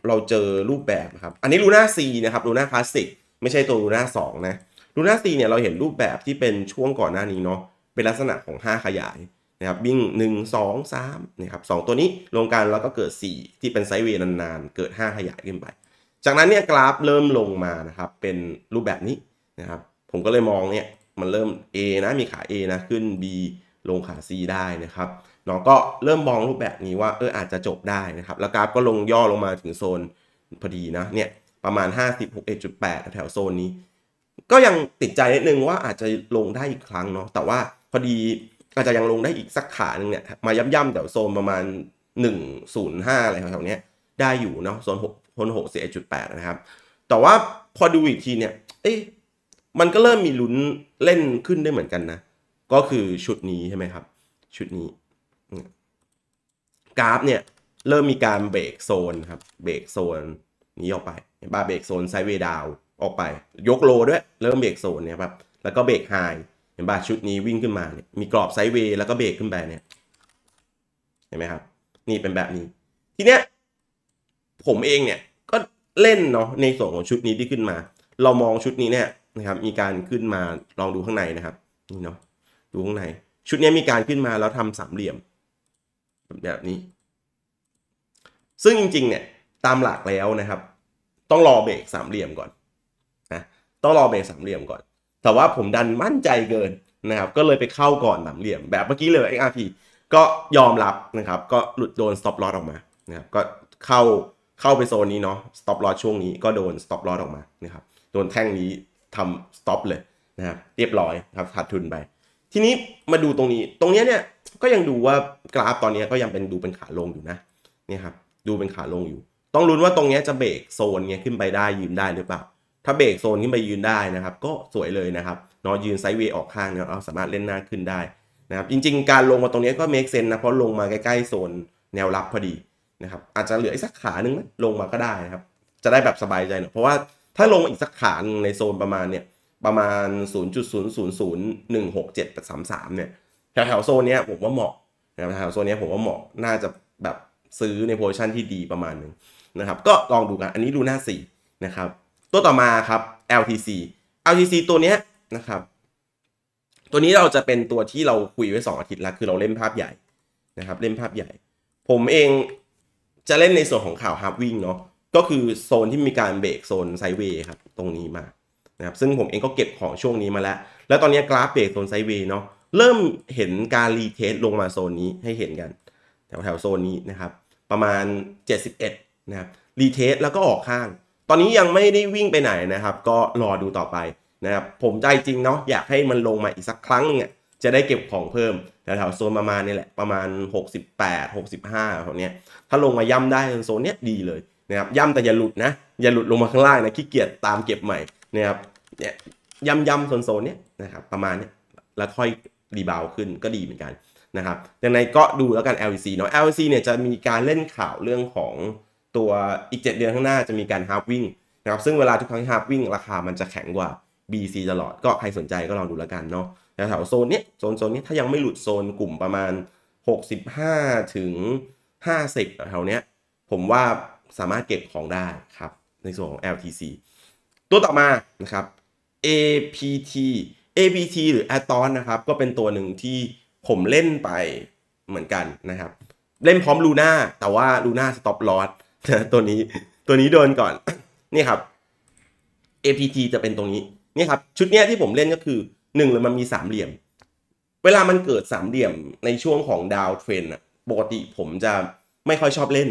เราเจอรูปแบบนะครับ อันนี้ลูน่าซีนะครับลูน่าคลาสสิกไม่ใช่ตัวลูน่าสองนะลูน่าซีเนี่ยเราเห็นรูปแบบที่เป็นช่วงก่อนหน้านี้เนาะเป็นลักษณะของ 5 ขยายนะครับวิ่ง 1 2 3นะครับสตัวนี้ลงกันแล้วก็เกิด 4 ที่เป็นไซ์เวยนานๆ เกิด 5 ขยายขึ้นไป จากนั้นเนี่ยกราฟเริ่มลงมานะครับเป็นรูปแบบนี้นะครับผมก็เลยมองเนี่ยมันเริ่ม A นะมีขา A นะขึ้น B ลงขา C ได้นะครับเนาะก็เริ่มมองรูปแบบนี้ว่าเอออาจจะจบได้นะครับแล้วกราฟก็ลงย่อลงมาถึงโซนพอดีนะเนี่ยประมาณ5 6 1 8แถวโซนนี้ ก็ยังติดใจนิดนึงว่าอาจจะลงได้อีกครั้งเนาะแต่ว่าพอดีอาจจะยังลงได้อีกสักขาหนึ่งเนี่ยมาย่ำๆแถวโซนประมาณ105อะไรแถวนี้ได้อยู่เนาะโซน6โซน61.8นะครับแต่ว่าพอดูอีกทีเนี่ยเอ๊ะมันก็เริ่มมีลุ้นเล่นขึ้นได้เหมือนกันนะก็คือชุดนี้ใช่ไหมครับ ชุดนี้กราฟเนี่ยเริ่มมีการเบรกโซนครับเบรกโซนนี้ออกไปบาเบรกโซนไซเวดาวออกไปยกโลด้วย เริ่มเบรกโซนเนี่ยครับแล้วก็เบรกไฮเห็นบ่ชุดนี้วิ่งขึ้นมาเนี่ยมีกรอบไซเวแล้วก็เบรกขึ้นไปเนี่ยเห็นไหมครับนี่เป็นแบบนี้ทีเนี้ยผมเองเนี่ยก็เล่นเนาะในส่วนของชุดนี้ที่ขึ้นมา เรามองชุดนี้เนี่ยนะครับมีการขึ้นมาลองดูข้างในนะครับนี่เนาะดูข้างในชุดนี้มีการขึ้นมาแล้วทำสามเหลี่ยมแบบนี้ ซึ่งจริงๆ เนี่ยตามหลักแล้วนะครับ ต้องรอเบรกสามเหลี่ยมก่อนนะต้องรอเบรกสามเหลี่ยมก่อน แต่ว่าผมดันมั่นใจเกินนะครับก็เลยไปเข้าก่อนสามเหลี่ยมแบบเมื่อกี้เลย XRP ก็ยอมรับนะครับก็หลุดโดน stop loss ออกมานะครับก็เข้าเข้าไปโซนนี้เนาะ stop loss ช่วงนี้ก็โดน stop loss ออกมานะครับโดนแท่งนี้ทำ stop เลยนะครับเรียบร้อยครับขาดทุนไป ทีนี้มาดูตรงนี้ ตรงนี้เนี่ยก็ยังดูว่ากราฟตอนนี้ก็ยังเป็นดูเป็นขาลงอยู่นะนี่ครับดูเป็นขาลงอยู่ ต้องรู้นว่าตรงนี้จะเบรกโซนเงี้ยขึ้นไปได้ยืนได้หรือเปล่าถ้าเบรกโซนขึ้นไปยืนได้นะครับก็สวยเลยนะครับนอนยืนไซด์เวย์ออกข้างเนี่ยเราสามารถเล่นหน้าขึ้นได้นะครับจริงๆการลงมาตรงนี้ก็เมคเซนนะเพราะลงมาใกล้ๆโซนแนวรับพอดีนะครับอาจจะเหลืออีกสักขาหนึ่งลงมาก็ได้นะครับจะได้แบบสบายใจหน่อยเพราะว่าถ้าลงอีกสักขาในโซนประมาณเนี่ยประมาณ 0.000167733เนี่ยแถวโซนนี้ผมว่าเหมาะนะครับแถวโซนนี้ผมว่าเหมาะ น่าจะแบบซื้อในโพชั่นที่ดีประมาณนึงนะครับ ก็ลองดูกัน อันนี้ดูหน้า 4 นะครับ ตัวต่อมาครับ LTC LTC ตัวนี้นะครับ ตัวนี้เราจะเป็นตัวที่เราคุยไว้ 2 อาทิตย์แล้ว คือเราเล่นภาพใหญ่นะครับ เล่นภาพใหญ่ ผมเองจะเล่นในส่วนของข่าวฮาร์ปวิ่งเนาะ ก็คือโซนที่มีการเบรกโซนไซเวย์ครับ ตรงนี้มา นะครับ ซึ่งผมเองก็เก็บของช่วงนี้มาแล้ว แล้วตอนนี้กราฟเบรกโซนไซเวย์เนาะเริ่มเห็นการรีเทสลงมาโซนนี้ให้เห็นกัน แถวแถวโซนนี้นะครับประมาณ 71นะครับรีเทสแล้วก็ออกข้าง ตอนนี้ยังไม่ได้วิ่งไปไหนนะครับ ก็รอดูต่อไปนะครับผมใจจริงเนาะอยากให้มันลงมาอีกสักครั้งนึงจะได้เก็บของเพิ่มแถวแถวโซนประมาณนี่แหละ ประมาณ 68 65แถวเนี้ยถ้าลงมาย่ำได้โซนเนี้ยดีเลยนะครับย่ำแต่อย่าหลุดนะอย่าหลุดลงมาข้างล่างนะขี้เกียจตามเก็บใหม่นะครับเนี่ยย่ำย่ำโซนโซนเนี้ยนะครับประมาณเนี้ยแล้วค่อยรีบาวขึ้นก็ดีเหมือนกันนะครับดังนั้นก็ดูแล้วกัน LVC เนาะ LVC เนี่ยจะมีการเล่นข่าวเรื่องของตัวอีก 7 เดือนข้างหน้าจะมีการฮาร์วิ่งนะครับ ซึ่งเวลาทุกครั้งฮาร์วิ่งราคามันจะแข็งกว่า BC ตลอด ก็ใครสนใจก็ลองดูแล้วกันเนาะแถวโซนเนี้ยโซนโซนนี้ ถ้ายังไม่หลุดโซนกลุ่มประมาณ 65ถึง50แถวเนี้ย ผมว่าสามารถเก็บของได้ครับ ในส่วนของ LTC ตัวต่อมานะครับ APT APT หรือ a t o n นะครับ ก็เป็นตัวหนึ่งที่ผมเล่นไปเหมือนกันนะครับ เล่นพร้อมลูน่าแต่ว่าลูน่าสต็อปลอสตัวนี้ตัวนี้โดนก่อน นี่ครับ APT จะเป็นตรงนี้ นี่ครับ ชุดเนี้ยที่ผมเล่นก็คือหนึ่งเลยมันมีสามเหลี่ยม เวลามันเกิดสามเหลี่ยมในช่วงของดาวเทรนอะปกติผมจะไม่ค่อยชอบเล่น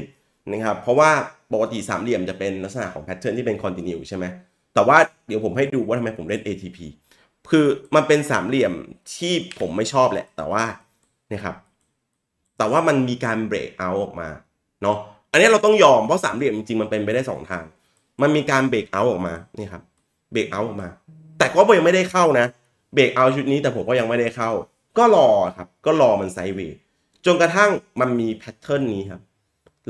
นะครับเพราะว่าปกติสามเหลี่ยมจะเป็นลักษณะของแพทเทิร์นที่เป็นคอนติเนียใช่ไหมแต่ว่าเดี๋ยวผมให้ดูว่าทำไมผมเล่น ATP คือมันเป็นสามเหลี่ยม ที่ผมไม่ชอบแหละ แต่ว่าเนี่ยครับแต่ว่ามันมีการเบรกเอาออกมาเนาะอันนี้เราต้องยอมเพราะสามเหลี่ยมจริงๆมันเป็นไปได้สองทาง มันมีการเบรกเอาออกมานี่ครับเบรกเอาออกมา แต่ก็ยังไม่ได้เข้านะเบรกเอาชุดนี้แต่ผมก็ยังไม่ได้เข้า ก็รอครับก็รอมันไซด์เวย์จนกระทั่งมันมีแพทเทิร์นนี้ครับ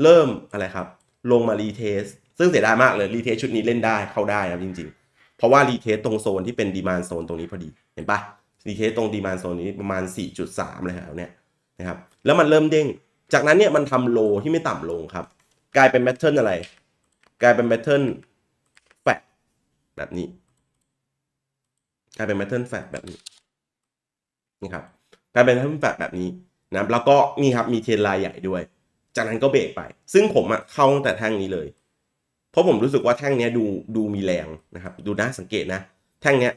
เริ่มอะไรครับ ลงมารีเทสซึ่งเสียดายมากเลยรีเทสชุดนี้เล่นได้เข้าได้นะจริงเพราะว่ารีเทสตรงโซนที่เป็นดีมานโซนตรงนี้พอดีเห็นปะรีเทสตรงดีมานโซนนี้ประมาณ4.3 เลยครับเนี่ยนะครับแล้วมันเริ่มเด้งจากนั้นเนี่ยมันทำโล ที่ไม่ต่ำลงครับกลายเป็นแพทเทิร์นอะไร กลายเป็นแพทเทิร์นแฟดแบบนี้ กลายเป็นแพทเทิร์นแฟดแบบนี้นี่ครับกลายเป็นแพทเทิร์นแฟดแบบนี้นะแล้วก็นี่ครับมีเทรนไลน์ใหญ่ด้วย จากนั้นก็เบรกไป ซึ่งผมอะเข้าตั้งแต่แท่งนี้เลยราะผมรู้สึกว่าแท่งนี้ดูดูมีแรง นะครับ ดูนะสังเกตนะ แท่งนี้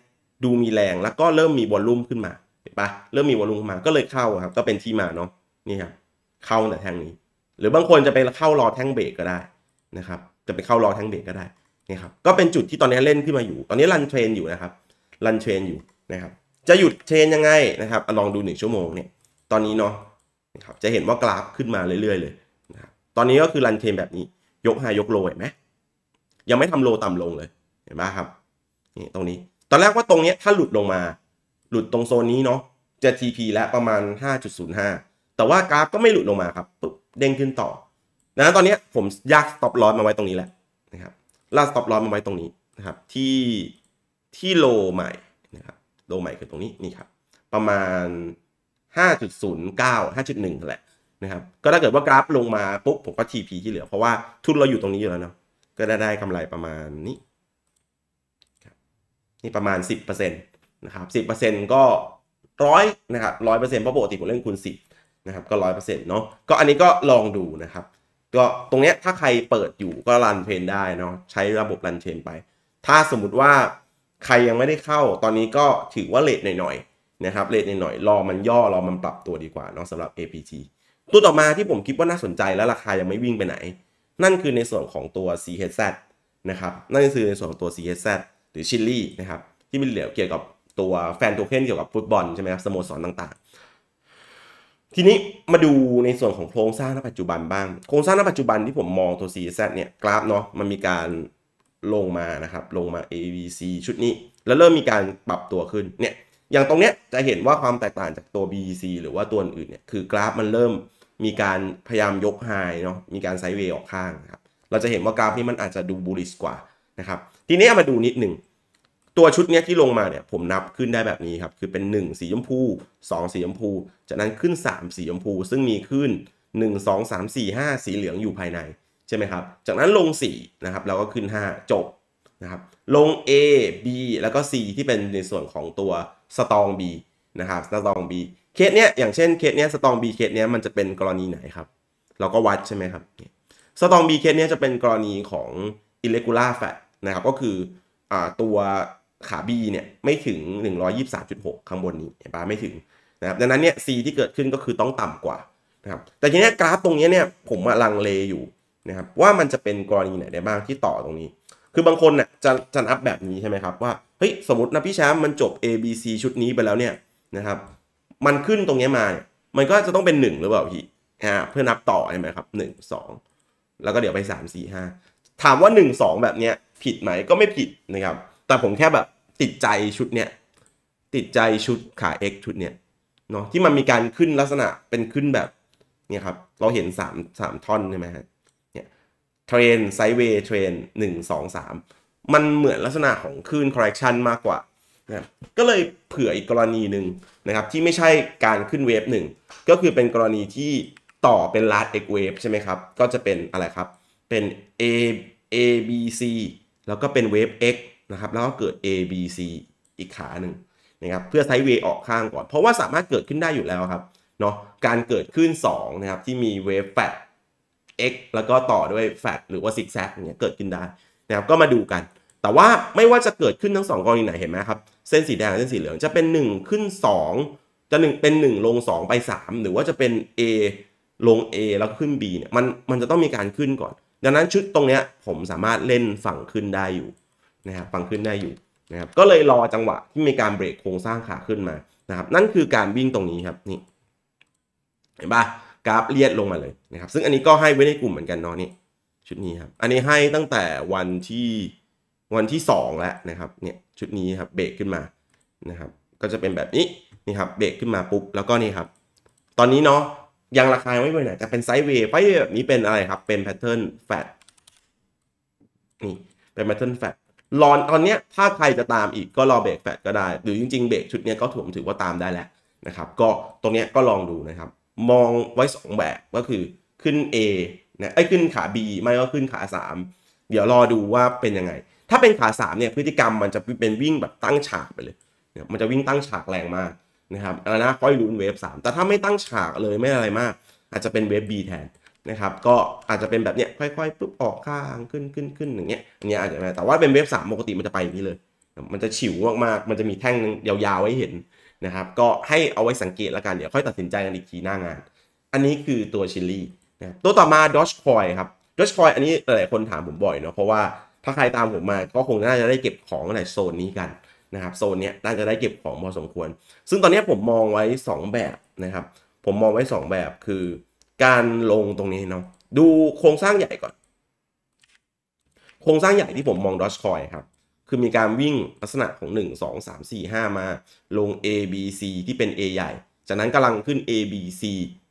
ดูมีแรงแล้วก็เริ่มมีวอลลุ่มขึ้นมาเห็นปะเริ่มมีวอลลุ่มขึ้นมาก็เลยเข้าครับก็เป็นที่มาเนาะนี่ครับ เข้าแต่แท่งนี้ หรือบางคนจะไปเข้ารอแท่งเบรกก็ได้นะครับจะไปเข้ารอแท่งเบรกก็ได้นี่ครับก็เป็นจุดที่ตอนนี้เล่นขึ้นมาอยู่ ตอนนี้รันเทรนอยู่นะครับรันเทรนอยู่นะครับจะหยุดเทรนยังไงนะครับลองดูหนึ่งชั่วโมงเนี่ยตอนนี้เนาะนะครับจะเห็นว่ากราฟขึ้นมาเรื่อยๆ เลยนะครับตอนนี้ก็คือรันเทรนแบบนี้ ยกหายกโลเห็นไหมยังไม่ทำโลต่ำลงเลย เห็นไหมครับ นี่ตรงนี้ ตอนแรกว่าตรงนี้ถ้าหลุดลงมา หลุดตรงโซนนี้เนาะ จะ TP และประมาณ 5.05 แต่ว่ากราฟก็ไม่หลุดลงมาครับปุ๊บ เด้งขึ้นต่อนัตอนนี้ผมยากสต็อปลอสมาไว้ตรงนี้แหละนะครับลากสต็อปลอสมาไว้ตรงนี้นะครับ ที่ที่โลใหม่นะครับ โลใหม่คือตรงนี้ นี่ครับ ประมาณ 5.09 5.1 แหละนะครับ ก็ถ้าเกิดว่ากราฟ ลงมาปุ๊บ ผมก็ TP ที่เหลือ เพราะว่าทุนเราอยู่ตรงนี้อยู่แล้วเนาะก็ด้ได้กำไรประมาณนี้นี่ประมาณ 10%นะครับ10%ก็ร้อยนะครับร้อยเปอร์เซ็นต์เพราะปกติผมเล่นคูณ10นะครับก็ร้อยเปอร์เซ็นต์เนาะก็อันนี้ก็ลองดูนะครับก็ตรงเนี้ยถ้าใครเปิดอยู่ก็รันเพนได้เนาะใช้ระบบรันเชนไป ถ้าสมมติว่าใครยังไม่ได้เข้า ตอนนี้ก็ถือว่าเลทหน่อยๆนะครับเลทหน่อยๆรอมันย่อรอมันปรับตัวดีกว่าเนาะสำหรับ APT ตัวต่อมาที่ผมคิดว่าน่าสนใจและราคายังไม่วิ่งไปไหนนั่นคือในส่วนของตัว CHZ นะครับนั่นคือในส่วนของตัว CHZ หรือชิลลี่นะครับที่มีเหลืเกี่ยวกับตัวแฟนโทเค็นเกี่ยวกับฟุตบอลใช่ไหมครับสโมสรต่าง ๆ ทีนี้มาดูในส่วนของโครงสร้างณปัจจุบันบ้างโครงสร้างณปัจจุบันที่ผมมองตัว CHZ เนี่ยกราฟเนาะมันมีการลงมานะครับลงมา ABC ชุดนี้ แล้วเริ่มมีการปรับตัวขึ้นเนี่ยอย่างตรงเนี้ยจะเห็นว่าความแตกต่างจากตัว BC หรือว่าตัวอื่นเนี่ยคือกราฟมันเริ่มมีการพยายามยกไฮเนาะมีการไซด์เวย์ออกข้างครับเราจะเห็นว่ากราฟนี้มันอาจจะดูบูลิสกว่านะครับทีนี้มาดูนิดหนึ่งตัวชุดนี้ที่ลงมาเนี่ยผมนับขึ้นได้แบบนี้ครับคือเป็น 1 สีชมพู 2 สีชมพู จากนั้นขึ้น 3 สีชมพู ซึ่งมีขึ้น 1 2 3 4 5 สีเหลืองอยู่ภายในใช่ไหมครับจากนั้นลง4นะครับแล้วก็ขึ้น 5จบนะครับลง A B แล้วก็ C ที่เป็นในส่วนของตัวสตอง B นะครับสตอง B เคสเนี้ยอย่างเช่นเคสเนี้ยสตองบีเคสเนี้ยมันจะเป็นกรณีไหนครับ เราก็วัดใช่ไหมครับสตองบีเคสเนี้ยจะเป็นกรณีของอิเล g u l a r fat นะครับก็คืออตัวขา B เนี่ยไม่ถึง 123.6 ข้างบนนี้เห็นปะไม่ถึงนะครับดังนั้นเนี่ย C ที่เกิดขึ้นก็คือต้องต่ำกว่านะครับแต่ทีนี้กราฟตรงนี้เนี่ยผมลังเลอยู่นะครับว่ามันจะเป็นกรณีไหนได้บ้างที่ต่อตรงนี้ คือบางคนเนี่ยจะจะนับแบบนี้ใช่ไหมครับ ว่าเฮ้ยสมมตินะพี่แชมป์มันจบ A B C ชุดนี้ไปแล้วเนี่ยนะครับมันขึ้นตรงนี้มาเนี่ย มันก็จะต้องเป็น 1 หรือเปล่าพี่อ่าเพื่อนับต่อใช่ไหมครับ1 2 แล้วก็เดี๋ยวไป 3 4 5 ถามว่า 1 2 แบบเนี้ยผิดไหมก็ไม่ผิดนะครับ แต่ผมแค่แบบติดใจชุดเนี้ย ติดใจชุดขา x ชุดเนี้ยเนาะที่มันมีการขึ้นลักษณะเป็นขึ้นแบบเนี่ยครับ เราเห็น 3 3ท่อนใช่ไหมฮะเนี่ยเทรนไซเวย์เทรนหนึ่งสอสามมันเหมือนลักษณะของขึ้น correction มากกว่านะก็เลยเผื่ออีกกรณีหนึ่งนะครับ ที่ไม่ใช่การขึ้นเวฟหนึ่งก็คือเป็นกรณีที่ต่อเป็น l a ดเอ x wave ใช่ไหมครับ ก็จะเป็นอะไรครับเป็น a a b c แล้วก็เป็นเวฟ x นะครับแล้วก็เกิด a b c อีกขาหนึ่งนะครับเพื่อไซด์เวฟออกข้างก่อน เพราะว่าสามารถเกิดขึ้นได้อยู่แล้วครับเนาะการเกิดขึ้น 2นะครับ ที่มีเวฟแฟ x แล้วก็ต่อด้วยแฟดหรือว่าซิกแซกเนี่ยเกิดขึ้นได้นะครับก็มาดูกันแต่ว่าไม่ว่าจะเกิดขึ้นทั้ง 2 กรณีไหนเห็นไหมครับเส้นสีแดงเส้นสีเหลืองจะเป็น 1 ขึ้น 2 จะ 1 เป็น 1 ลง 2 ไป 3 หรือว่าจะเป็น A ลง A แล้วขึ้น B เนี่ยมันมันจะต้องมีการขึ้นก่อน ดังนั้นชุดตรงเนี้ยผมสามารถเล่นฝั่งขึ้นได้อยู่นะครับฝั่งขึ้นได้อยู่นะครับก็เลยรอจังหวะที่มีการเบรกโครงสร้างขาขึ้นมานะครับนั่นคือการวิ่งตรงนี้ครับนี่เห็นปะกราฟเลียดลงมาเลยนะครับซึ่งอันนี้ก็ให้ไว้ในกลุ่มเหมือนกันเนาะนี่ชุดนี้ครับอันนี้ให้ตั้งแต่วันที่วันที่2แล้วนะครับเนี่ยชุดนี้ครับเบรกขึ้นมานะครับก็จะเป็นแบบนี้นี่ครับเบรกขึ้นมาปุ๊บแล้วก็นี่ครับตอนนี้เนาะยังราคาไม่ไปไหนแต่เป็นไซด์เวฟไฟแบบนี้เป็นอะไรครับเป็นแพทเทิร์นแฟตนี่เป็นแพทเทิร์นแฟตรอนตอนเนี้ยถ้าใครจะตามอีกก็รอเบรกแฟตก็ได้ หรือจริงๆเบรกชุดเนี้ยก็ถือถือว่าตามได้แหละนะครับก็ตรงเนี้ยก็ลองดูนะครับมองไว้ 2 แบบก็คือขึ้น A นะไอ้ขึ้นขา B ไม่ก็ขึ้นขา 3 เดี๋ยวรอดูว่าเป็นยังไงถ้าเป็นขา3เนี่ยพฤติกรรมมันจะเป็นวิ่งแบบตั้งฉากไปเลยเนี่ยมันจะวิ่งตั้งฉากแรงมากนะครับอรนะค่อยลุ้นเวฟ3แต่ถ้าไม่ตั้งฉากเลยไม่อะไรมาก อาจจะเป็นเวฟ B แทนนะครับก็อาจจะเป็นแบบเนี้ยค่อยๆปุ๊บออกข้างขึ้นขึ้นขึ้นอย่างเงี้ยอเนี้ยอาจจะแต่ว่าเป็นเวฟสามปกติมันจะไปนี้เลย มันจะฉิวมากๆมันจะมีแท่งยาวๆให้เห็นนะครับ ก็ให้เอาไว้สังเกตแล้วกันเดี๋ยวค่อยตัดสินใจกันอีกทีหน้างาน อันนี้คือตัวชิลลี่นะตัวต่อมาดอชคอยครับดอชคอยอันนี้หลายคนถามผมบ่อยเนาะเพราะว่าถ้าใครตามผมมาก็คงน่าจะได้เก็บของในโซนนี้กันนะครับ โซนนี้น่าจะได้เก็บของพอสมควร ซึ่งตอนนี้ผมมองไว้ 2 แบบนะครับ ผมมองไว้ 2 แบบคือ การลงตรงนี้เนาะดูโครงสร้างใหญ่ก่อนโครงสร้างใหญ่ที่ผมมองดอชคอยครับคือมีการวิ่งลักษณะของ 1 2 3 4 5มา ลง A B C ที่เป็น A ใหญ่จากนั้นกำลังขึ้น A B C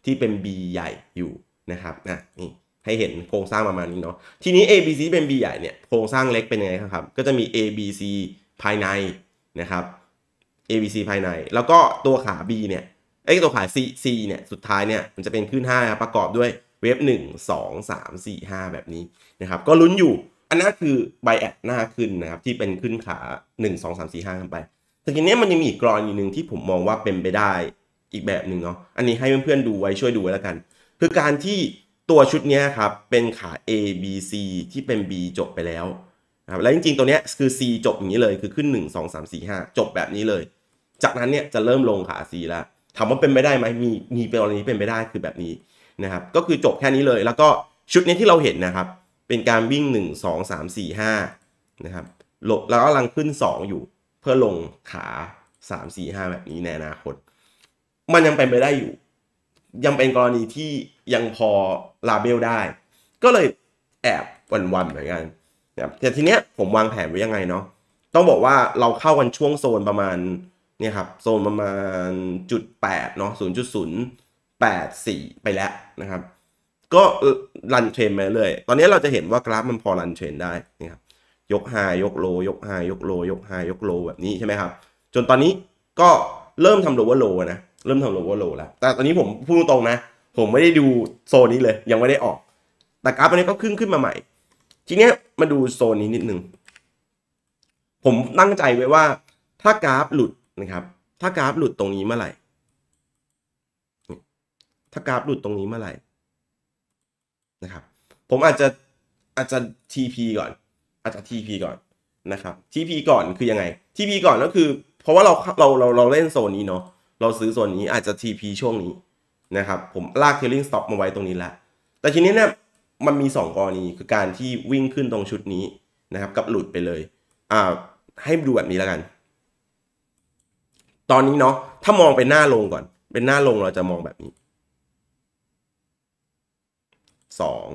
ที่เป็น B ใหญ่อยู่นะครับนะนี่ให้เห็นโครงสร้างประมาณนี้เนาะ ทีนี้ A B C เป็น B ใหญ่เนี่ยโครงสร้างเล็กเป็นยังไงครับ ก็จะมี A B C ภายในนะครับ A B C ภายใน แล้วก็ตัวขา B เนี่ยไอ้ตัวขา C C เนี่ย สุดท้ายเนี่ย มันจะเป็นขึ้น5นะประกอบด้วยเวฟ1 2 3 4 5 แบบนี้นะครับก็ลุ้นอยู่อันนั้นคือไบแอดหน้าขึ้นนะครับ ที่เป็นขึ้นขา 1 2 3 4 5กันไปแต่ทีนี้มันยังมีอีกกรีีหนึ่งที่ผมมองว่าเป็นไปได้อีกแบบหนึ่งเนาะอันนี้ให้เพื่อนๆดูไว้ช่วยดูไว้แล้วกัน คือการที่ตัวชุดนี้ครับ เป็นขา A B C ที่เป็น B จบไปแล้วนะครับและจริงๆ ตัวนี้คือ C จบอย่างนี้เลยคือขึ้น 1 2 3 4 5 จบแบบนี้เลย จากนั้นเนี่ยจะเริ่มลงขา C แล้วถามว่าเป็นไปได้ไหมมีมีเป็นกรณีเป็นไปได้คือแบบนี้นะครับก็คือจบแค่นี้เลย แล้วก็ชุดนี้ที่เราเห็นนะครับ เป็นการวิ่ง 1 2 3 4 5นะครับหลบแล้วก็ลังขึ้น 2 อยู่ เพื่อลงขา 3 4 5 แบบนี้ในอนาคต มันยังเป็นไปได้อยู่ยังเป็นกรณีที่ยังพอลาเบลได้ ก็เลยแอบวันๆเหมือนกันนะแต่ทีเนี้ยผมวางแผนไว้ยังไงเนาะต้องบอกว่าเราเข้ากันช่วงโซนประมาณเนี่ยครับโซนประมาณจุดแปดเนาะศูนย์จุดศูนย์แปดสี่ไปแล้วนะครับ ก็รันเทรนมาเลย ตอนนี้เราจะเห็นว่ากราฟมันพอรันเทรนได้นะครับยกไฮยกโลยกไฮยกโลยกไฮยกโลแบบนี้ใช่ไหมครับ จนตอนนี้ก็เริ่มทำโลว์โลนะเริ่มทำโลว์โลแล้ว แต่ตอนนี้ผมพูดตรงนะ ผมไม่ได้ดูโซนนี้เลย ยังไม่ได้ออก แต่กราฟอันนี้ก็ขึ้นขึ้นมาใหม่ ทีเนี้ยมาดูโซนนี้นิดนึง ผมตั้งใจไว้ว่า ถ้ากราฟหลุดนะครับ ถ้ากราฟหลุดตรงนี้เมื่อไหร่ถ้ากราฟหลุดตรงนี้เมื่อไหร่นะครับ ผมอาจจะอาจจะ TP ก่อน อาจจะ TP ก่อนนะครับ TP ก่อนคือยังไง TP ก่อนก็คือ เพราะว่าเราเราเราเราเล่นโซนนี้เนาะเราซื้อโซนนี้อาจจะ TP ช่วงนี้นะครับ ผมลาก trailing stop มาไว้ตรงนี้ละแต่ทีนี้เนี่ยมันมี 2 กรณีคือการที่วิ่งขึ้นตรงชุดนี้นะครับกับหลุดไปเลยอ่าให้ดูแบบนี้แล้วกัน ตอนนี้เนาะถ้ามองเป็นหน้าลงก่อน เป็นหน้าลงเราจะมองแบบนี้ สอง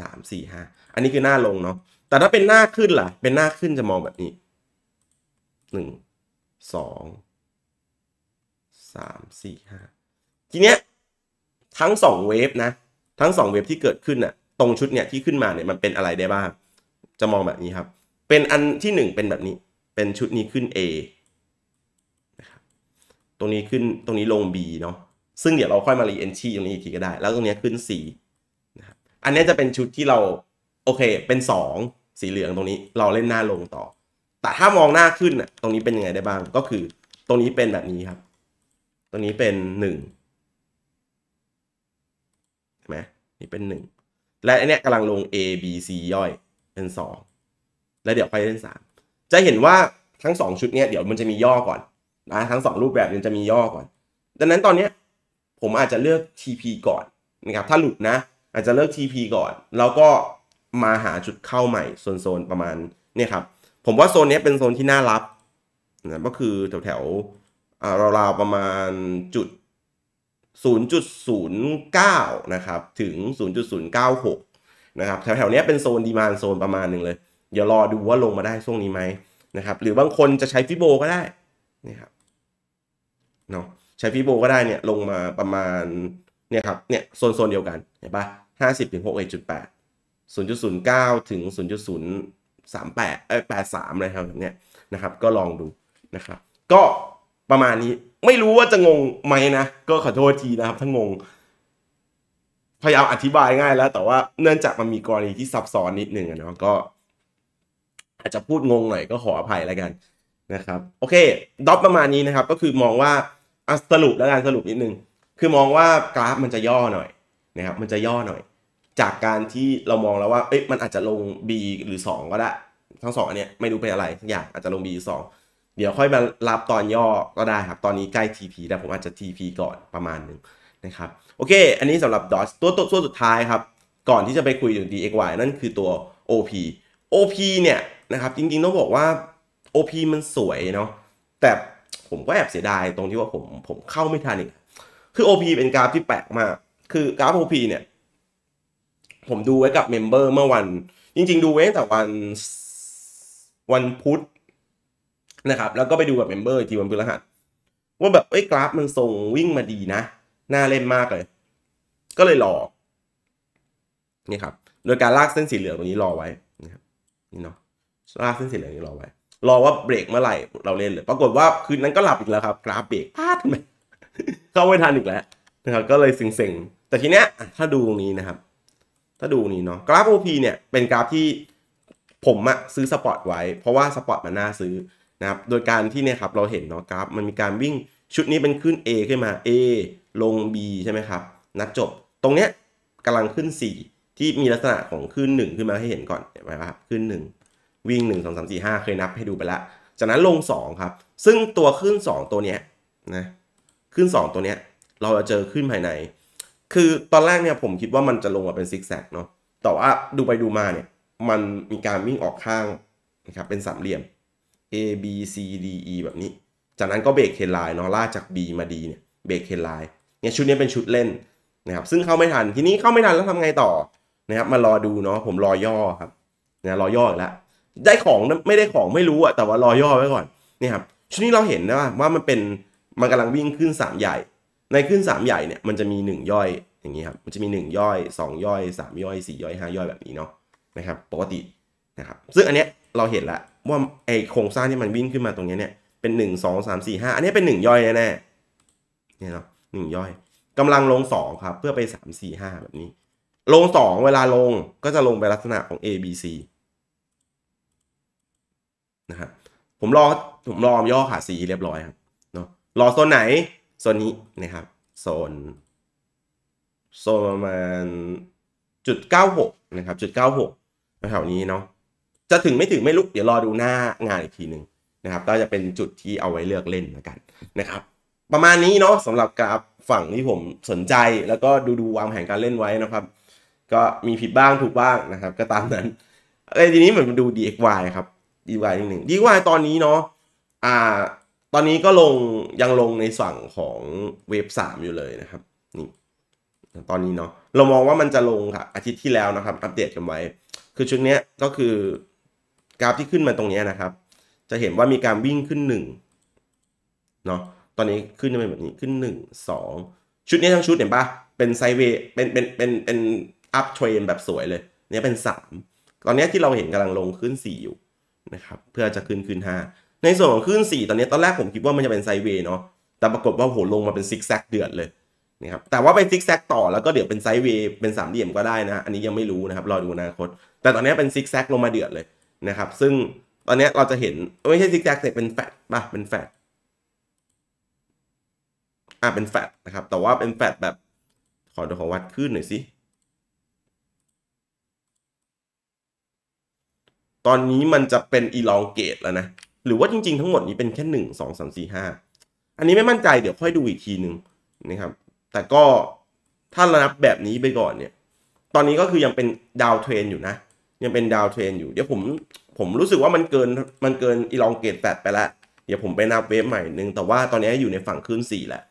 สามสี่ห้าอันนี้คือหน้าลงเนาะ แต่ถ้าเป็นหน้าขึ้นล่ะ เป็นหน้าขึ้นจะมองแบบนี้ หนึ่ง สองสามสี่ห้าทีเนี้ยทั้งสองเวฟนะทั้งสองเวฟที่เกิดขึ้นน่ะตรงชุดเนี่ยที่ขึ้นมาเนี่ยมันเป็นอะไรได้บ้าง จะมองแบบนี้ครับ เป็นอันที่หนึ่งเป็นแบบนี้เป็นชุดนี้ขึ้น A นะครับตรงนี้ขึ้นตรงนี้ลง B เนาะซึ่งเดี๋ยวเราค่อยมารีเอนชีตรงนี้อีกทีก็ได้ แล้วตรงนี้ขึ้น C นะครับอันนี้จะเป็นชุดที่เราโอเคเป็น2สีเหลืองตรงนี้เราเล่นหน้าลงต่อ แต่ถ้ามองหน้าขึ้นน่ะตรงนี้เป็นยังไงได้บ้างก็คือตรงนี้เป็นแบบนี้ครับตัวนี้เป็นหนึ่งใช่ไหมนี่เป็นหนึ่งและอันเนี้ยกำลังลง A B C ย่อยเป็นสองแล้วเดี๋ยวไปเล่นสามจะเห็นว่าทั้งสองชุดเนี้ยเดี๋ยวมันจะมีย่อก่อนนะทั้งสองรูปแบบมันจะมีย่อก่อน ดังนั้นตอนเนี้ยผมอาจจะเลือก TP ก่อนนะครับถ้าหลุดนะอาจจะเลือก TP ก่อน แล้วก็มาหาจุดเข้าใหม่โซนๆประมาณเนี่ยครับผมว่าโซนนี้เป็นโซนที่น่ารับนะก็คือแถวแถวราวๆประมาณจุด 0.09 นะครับ ถึง 0.096 นะครับแถวๆนี้เป็นโซน ดีมานโซนประมาณหนึ่งเลย เดี๋ยวรอดูว่าลงมาได้ช่วงนี้ไหมนะครับหรือบางคนจะใช้ฟิโบก็ได้นี่ครับเนาะใช้ฟิโบก็ได้เนี่ยลงมาประมาณ เนี่ยครับเนี่ยโซนโซนเดียวกันเห็นปะห้าสิบถึงหกเอ็ดจุดแปดศูนย์จุดศูนย์เก้าถึงศูนย์จุดศูนย์สามแปดเอ้ยแปดสามเลยครับเนี่ยนะครับก็ลองดูนะครับ ก็ประมาณนี้ ไม่รู้ว่าจะงงไหมนะก็ขอโทษทีนะครับถ้างงพยายามอธิบายง่ายแล้ว แต่ว่าเนื่องจากมันมีกรณีที่ซับซ้อนนิดหนึ่งนะก็ อาจจะพูดงงหน่อยก็ขออภัยแล้วกันนะครับโอเคดอปประมาณนี้นะครับ ก็คือมองว่าสรุปแล้วกันสรุปนิดนึงคือมองว่ากราฟมันจะย่อหน่อยนะครับ มันจะย่อหน่อย จากการที่เรามองแล้วว่าเอ๊ะมันอาจจะลง B หรือ 2 ก็ได้ทั้งสองอันเนี้ยไม่รู้เป็นอะไรัอย่างอาจจะลง B หรือ2เดี๋ยวค่อยมารับตอนย่อก็ได้ครับ ตอนนี้ใกล้ TP แต่ผมอาจจะ TP ก่อนประมาณนึงนะครับโอเค อันนี้สำหรับดอ s ตัวตัวสวสุดท้ายครับ ก่อนที่จะไปคุยถึง DXY นั่นคือตัว OP OP เนี่ยนะครับ จริงๆต้องบอกว่า OP มันสวยเนาะแต่ผมก็แอบเสียดายตรงที่ว่าผมผมเข้าไม่ทันอีก คือ OP เป็นกราฟที่แปลกมาก คือกราฟ OP เนี่ยผมดูไว้กับเมมเบอร์เมื่อวัน จริง ๆดูไว้ตั้งแต่วันวันพุธนะครับแล้วก็ไปดูแบบเมมเบอร์ทีวันพฤหัสว่าแบบเอ้ยกราฟมันทรงวิ่งมาดีนะน่าเล่นมากเลย ก็เลยรอนี่ครับโดยการลากเส้นสีเหลืองตรงนี้รอไว้นะครับนี่เนาะลากเส้นสีเหลืองนี้รอไว้ รอว่าเบรกเมื่อไหร่เราเล่นเลย ปรากฏว่าคืนนั้นก็หลับอีกแล้วครับ กราฟเบรกพลาดทำไมเข้าไม่ทันอีกแล้วนะครับ ก็เลยเซ็งๆแต่ทีเนี้ยถ้าดูตรงนี้นะครับถ้าดูนี้เนาะกราฟโอพีเนี่ยเป็นกราฟที่ผมอะซื้อสปอร์ตไว้ เพราะว่าสปอร์ตมันน่าซื้อนะครับโดยการที่เนี่ยครับเราเห็นเนาะกราฟมันมีการวิ่งชุดนี้เป็นขึ้น A ขึ้นมา A ลง B ใช่ไหมครับ นัดจบ ตรงเนี้ยกำลังขึ้น 4 ที่มีลักษณะของขึ้น 1 ขึ้นมาให้เห็นก่อนเห็นไหมครับขึ้น 1 วิ่ง 1 2 3 4 5 เคยนับให้ดูไปละจากนั้นลง 2 ครับ ซึ่งตัวขึ้น 2 ตัวเนี้ยนะขึ้น2 ตัวเนี้ยเราจะเจอขึ้นภายใน คือตอนแรกเนี่ยผมคิดว่ามันจะลงมาเป็นซิกแซกเนาะแต่ว่าดูไปดูมาเนี่ยมันมีการวิ่งออกข้างนะครับเป็นสามเหลี่ยม A B C D E แบบนี้ จากนั้นก็เบรกเฮดไลน์เนาะลากจาก B มา D เนี่ย เบรกเฮดไลน์ เนี่ยชุดนี้เป็นชุดเล่นนะครับ ซึ่งเข้าไม่ทันทีนี้เข้าไม่ทันแล้วทำไงต่อนะครับ มารอดูเนาะ ผมรอย่อครับ เนี่ยรอย่ออีกแล้ว ได้ของไม่ได้ของไม่รู้อะแต่ว่ารอย่อไว้ก่อน นี่ครับ ชุดนี้เราเห็นนะว่ามันเป็น มันกำลังวิ่งขึ้น 3 ใหญ่ ในขึ้น3 ใหญ่เนี่ย มันจะมี 1 ย่อยอย่างนี้ครับ มันจะมี1ย่อย2ย่อย3 ย่อย4ย่อย5ย่อยแบบนี้เนาะนะครับ ปกตินะครับ ซึ่งอันเนี้ยเราเห็นลวว่าไอโครงสร้างที่มันวิ่งขึ้นมาตรงนี้เนี่ย เป็นหนึ่งสองสามสี่ห้าอันนี้เป็นหนึ่งย่อยแน่ๆเนี่ยเนาะหนึ่งย่อยกำลังลงสองครับ เพื่อไปสามสี่ห้าแบบนี้ ลงสองเวลาลงก็จะลงไปลักษณะของ A B C นะครับผมรอ ผมรอย่อขาสีเรียบร้อยครับเนาะรอ โซนไหน โซนนี้นะครับ โซน โซนประมาณจุดเก้าหกนะครับจุดเก้าหกแถวนี้เนาะจะถึงไม่ถึงไม่ลุก เดี๋ยวรอดูหน้างานอีกทีหนึ่งนะครับ ก็จะเป็นจุดที่เอาไว้เลือกเล่นแล้วกันนะครับ ประมาณนี้เนาะสำหรับกราฟฝั่งที่ผมสนใจแล้วก็ดูดูวางแผนการเล่นไว้นะครับ ก็มีผิดบ้างถูกบ้างนะครับ ก็ตามนั้นไอ้ทีนี้เหมือนมาดู DXY ครับ DXY นิดหนึ่ง DXY ตอนนี้เนาะอ่า ตอนนี้ก็ลงยังลงในฝั่งของเวฟสามอยู่เลยนะครับนี่ตอนนี้เนาะเรามองว่ามันจะลงค่ะ อาทิตย์ที่แล้วนะครับอัปเดตกันไว้ คือชุดนี้ก็คือกราฟที่ขึ้นมาตรงนี้นะครับ จะเห็นว่ามีการวิ่งขึ้น1เนาะ ตอนนี้ขึ้นจะเป็นแบบนี้ขึ้น 1 2 ชุดนี้ทั้งชุด เห็นปะเป็นไซเวเป็น เป็น เป็น เป็น อัพเทรนแบบสวยเลย เนี่ยเป็น 3 ตอนนี้ที่เราเห็นกำลังลงขึ้น 4 อยู่นะครับ เพื่อจะขึ้นขึ้น5ในส่วนของขึ้น 4 ตอนนี้ตอนแรกผมคิดว่ามันจะเป็นไซเวเนาะ แต่ปรากฏว่าโหลงมาเป็นซิกแซกเดือดเลย นะครับ แต่ว่าไปซิกแซกต่อแล้วก็เดี๋ยวเป็นไซเวเป็นสามเหลี่ยมก็ได้นะ อันนี้ยังไม่รู้นะครับ รอดูอนาคต แต่ตอนนี้เป็นซิกแซกลงมาเดือดเลยนะครับ ซึ่งตอนนี้เราจะเห็น ไม่ใช่ซิกแซกเ่เป็นแฟตป่ะ เป็นแฟตอ่ะ เป็นแฟตนะครับ แต่ว่าเป็นแฟตแบบขอดูขอวัดขึ้นหน่อยสิ ตอนนี้มันจะเป็นอีลองเกตแล้วนะ หรือว่าจริงๆทั้งหมดนี้เป็นแค่หนึ่งสองสามสี่ห้าอันนี้ไม่มั่นใจเดี๋ยวค่อยดูอีกทีหนึ่งนะครับ แต่ก็ถ้าระนับแบบนี้ไปก่อนเนี่ยตอนนี้ก็คือยังเป็นดาวเทรนอยู่นะยังเป็นดาวเทรนอยู่เดี๋ยวผมผมรู้สึกว่ามันเกินมันเกิน อีลองเกตแปดไปแล้วเดี๋ยวผมไปนับเวฟใหม่หนึ่งแต่ว่าตอนนี้อยู่ในฝั่งขึ้น4แหละ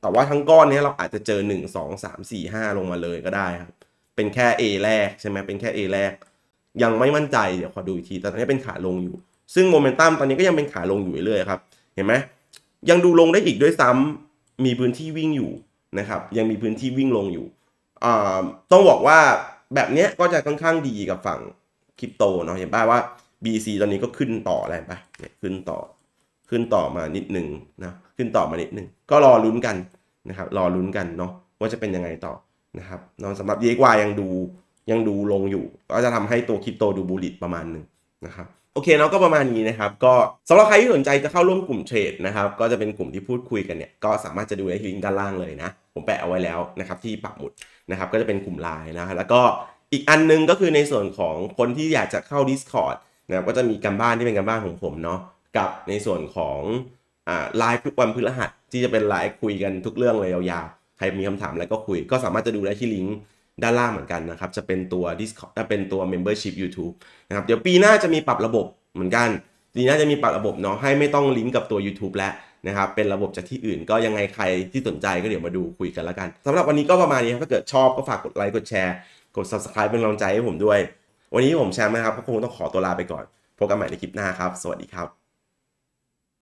แต่ว่าทั้งก้อนนี้เราอาจจะเจอ 1 2 3 4 5 ลงมาเลยก็ได้ครับ เป็นแค่ A แรกใช่ไหมเป็นแค่ A แรก ยังไม่มั่นใจเดี๋ยวขอดูอีกที แต่ตอนนี้เป็นขาลงอยู่ ซึ่งโมเมนตัมตอนนี้ก็ยังเป็นขาลงอยู่เรื่อยครับ เห็นไหมยังดูลงได้อีกด้วยซ้ำ มีพื้นที่วิ่งอยู่นะครับ ยังมีพื้นที่วิ่งลงอยู่ต้องบอกว่าแบบเนี้ยก็จะค่อนข้างดีกับฝั่งคริปโตเนาะเห็นป่ะว่า BC ตอนนี้ก็ขึ้นต่ออะไรป่ะเนี่ยขึ้นต่อขึ้นต่อมานิดหนึ่งนะขึ้นต่อมานิดหนึ่งก็รอลุ้นกันนะครับ รอลุ้นกันเนาะว่าจะเป็นยังไงต่อนะครับเนาะสำหรับเยกวายังดูยังดูลงอยู่ ก็จะทำให้ตัวคริปโตดูบูลลิตประมาณหนึ่งนะครับโอเคเนาะก็ประมาณนี้นะครับ ก็สำหรับใครที่สนใจจะเข้าร่วมกลุ่มเทรดนะครับ ก็จะเป็นกลุ่มที่พูดคุยกันเนี่ย ก็สามารถจะดูได้ที่ลิงก์ด้านล่างเลยนะ ผมแปะเอาไว้แล้ว นะครับ ที่ปักหมุดนะครับก็จะเป็นกลุ่มไลน์นะแล้วก็อีกอันนึงก็คือในส่วนของคนที่อยากจะเข้า Discord นะครับก็จะมีการบ้านที่เป็นการบ้านของผมเนาะกับในส่วนของไลฟ์ทุกวันพฤหัส ที่จะเป็นไลฟ์คุยกันทุกเรื่องเลยยาวๆใครมีคำถามอะไรก็คุยก็สามารถจะดูได้ที่ลิงก์ด้านล่างเหมือนกันนะครับจะเป็นตัว Discord จะเป็นตัว Membership YouTube นะครับเดี๋ยวปีหน้าจะมีปรับระบบเหมือนกันปีหน้าจะมีปรับระบบเนาะ ให้ไม่ต้องลิงก์กับตัว YouTube แล้วนะครับเป็นระบบจากที่อื่นก็ยังไงใครที่สนใจก็เดี๋ยวมาดูคุยกันแล้วกันสำหรับวันนี้ก็ประมาณนี้ครับถ้าเกิดชอบก็ฝากกดไลค์กดแชร์ กด subscribe เป็นกำลังใจให้ผมด้วยวันนี้ผมแชร์นะครับก็คงต้องขอตัวลาไปก่อนพบกันใหม่ในคลิปหน้าครับสวัสดีครับ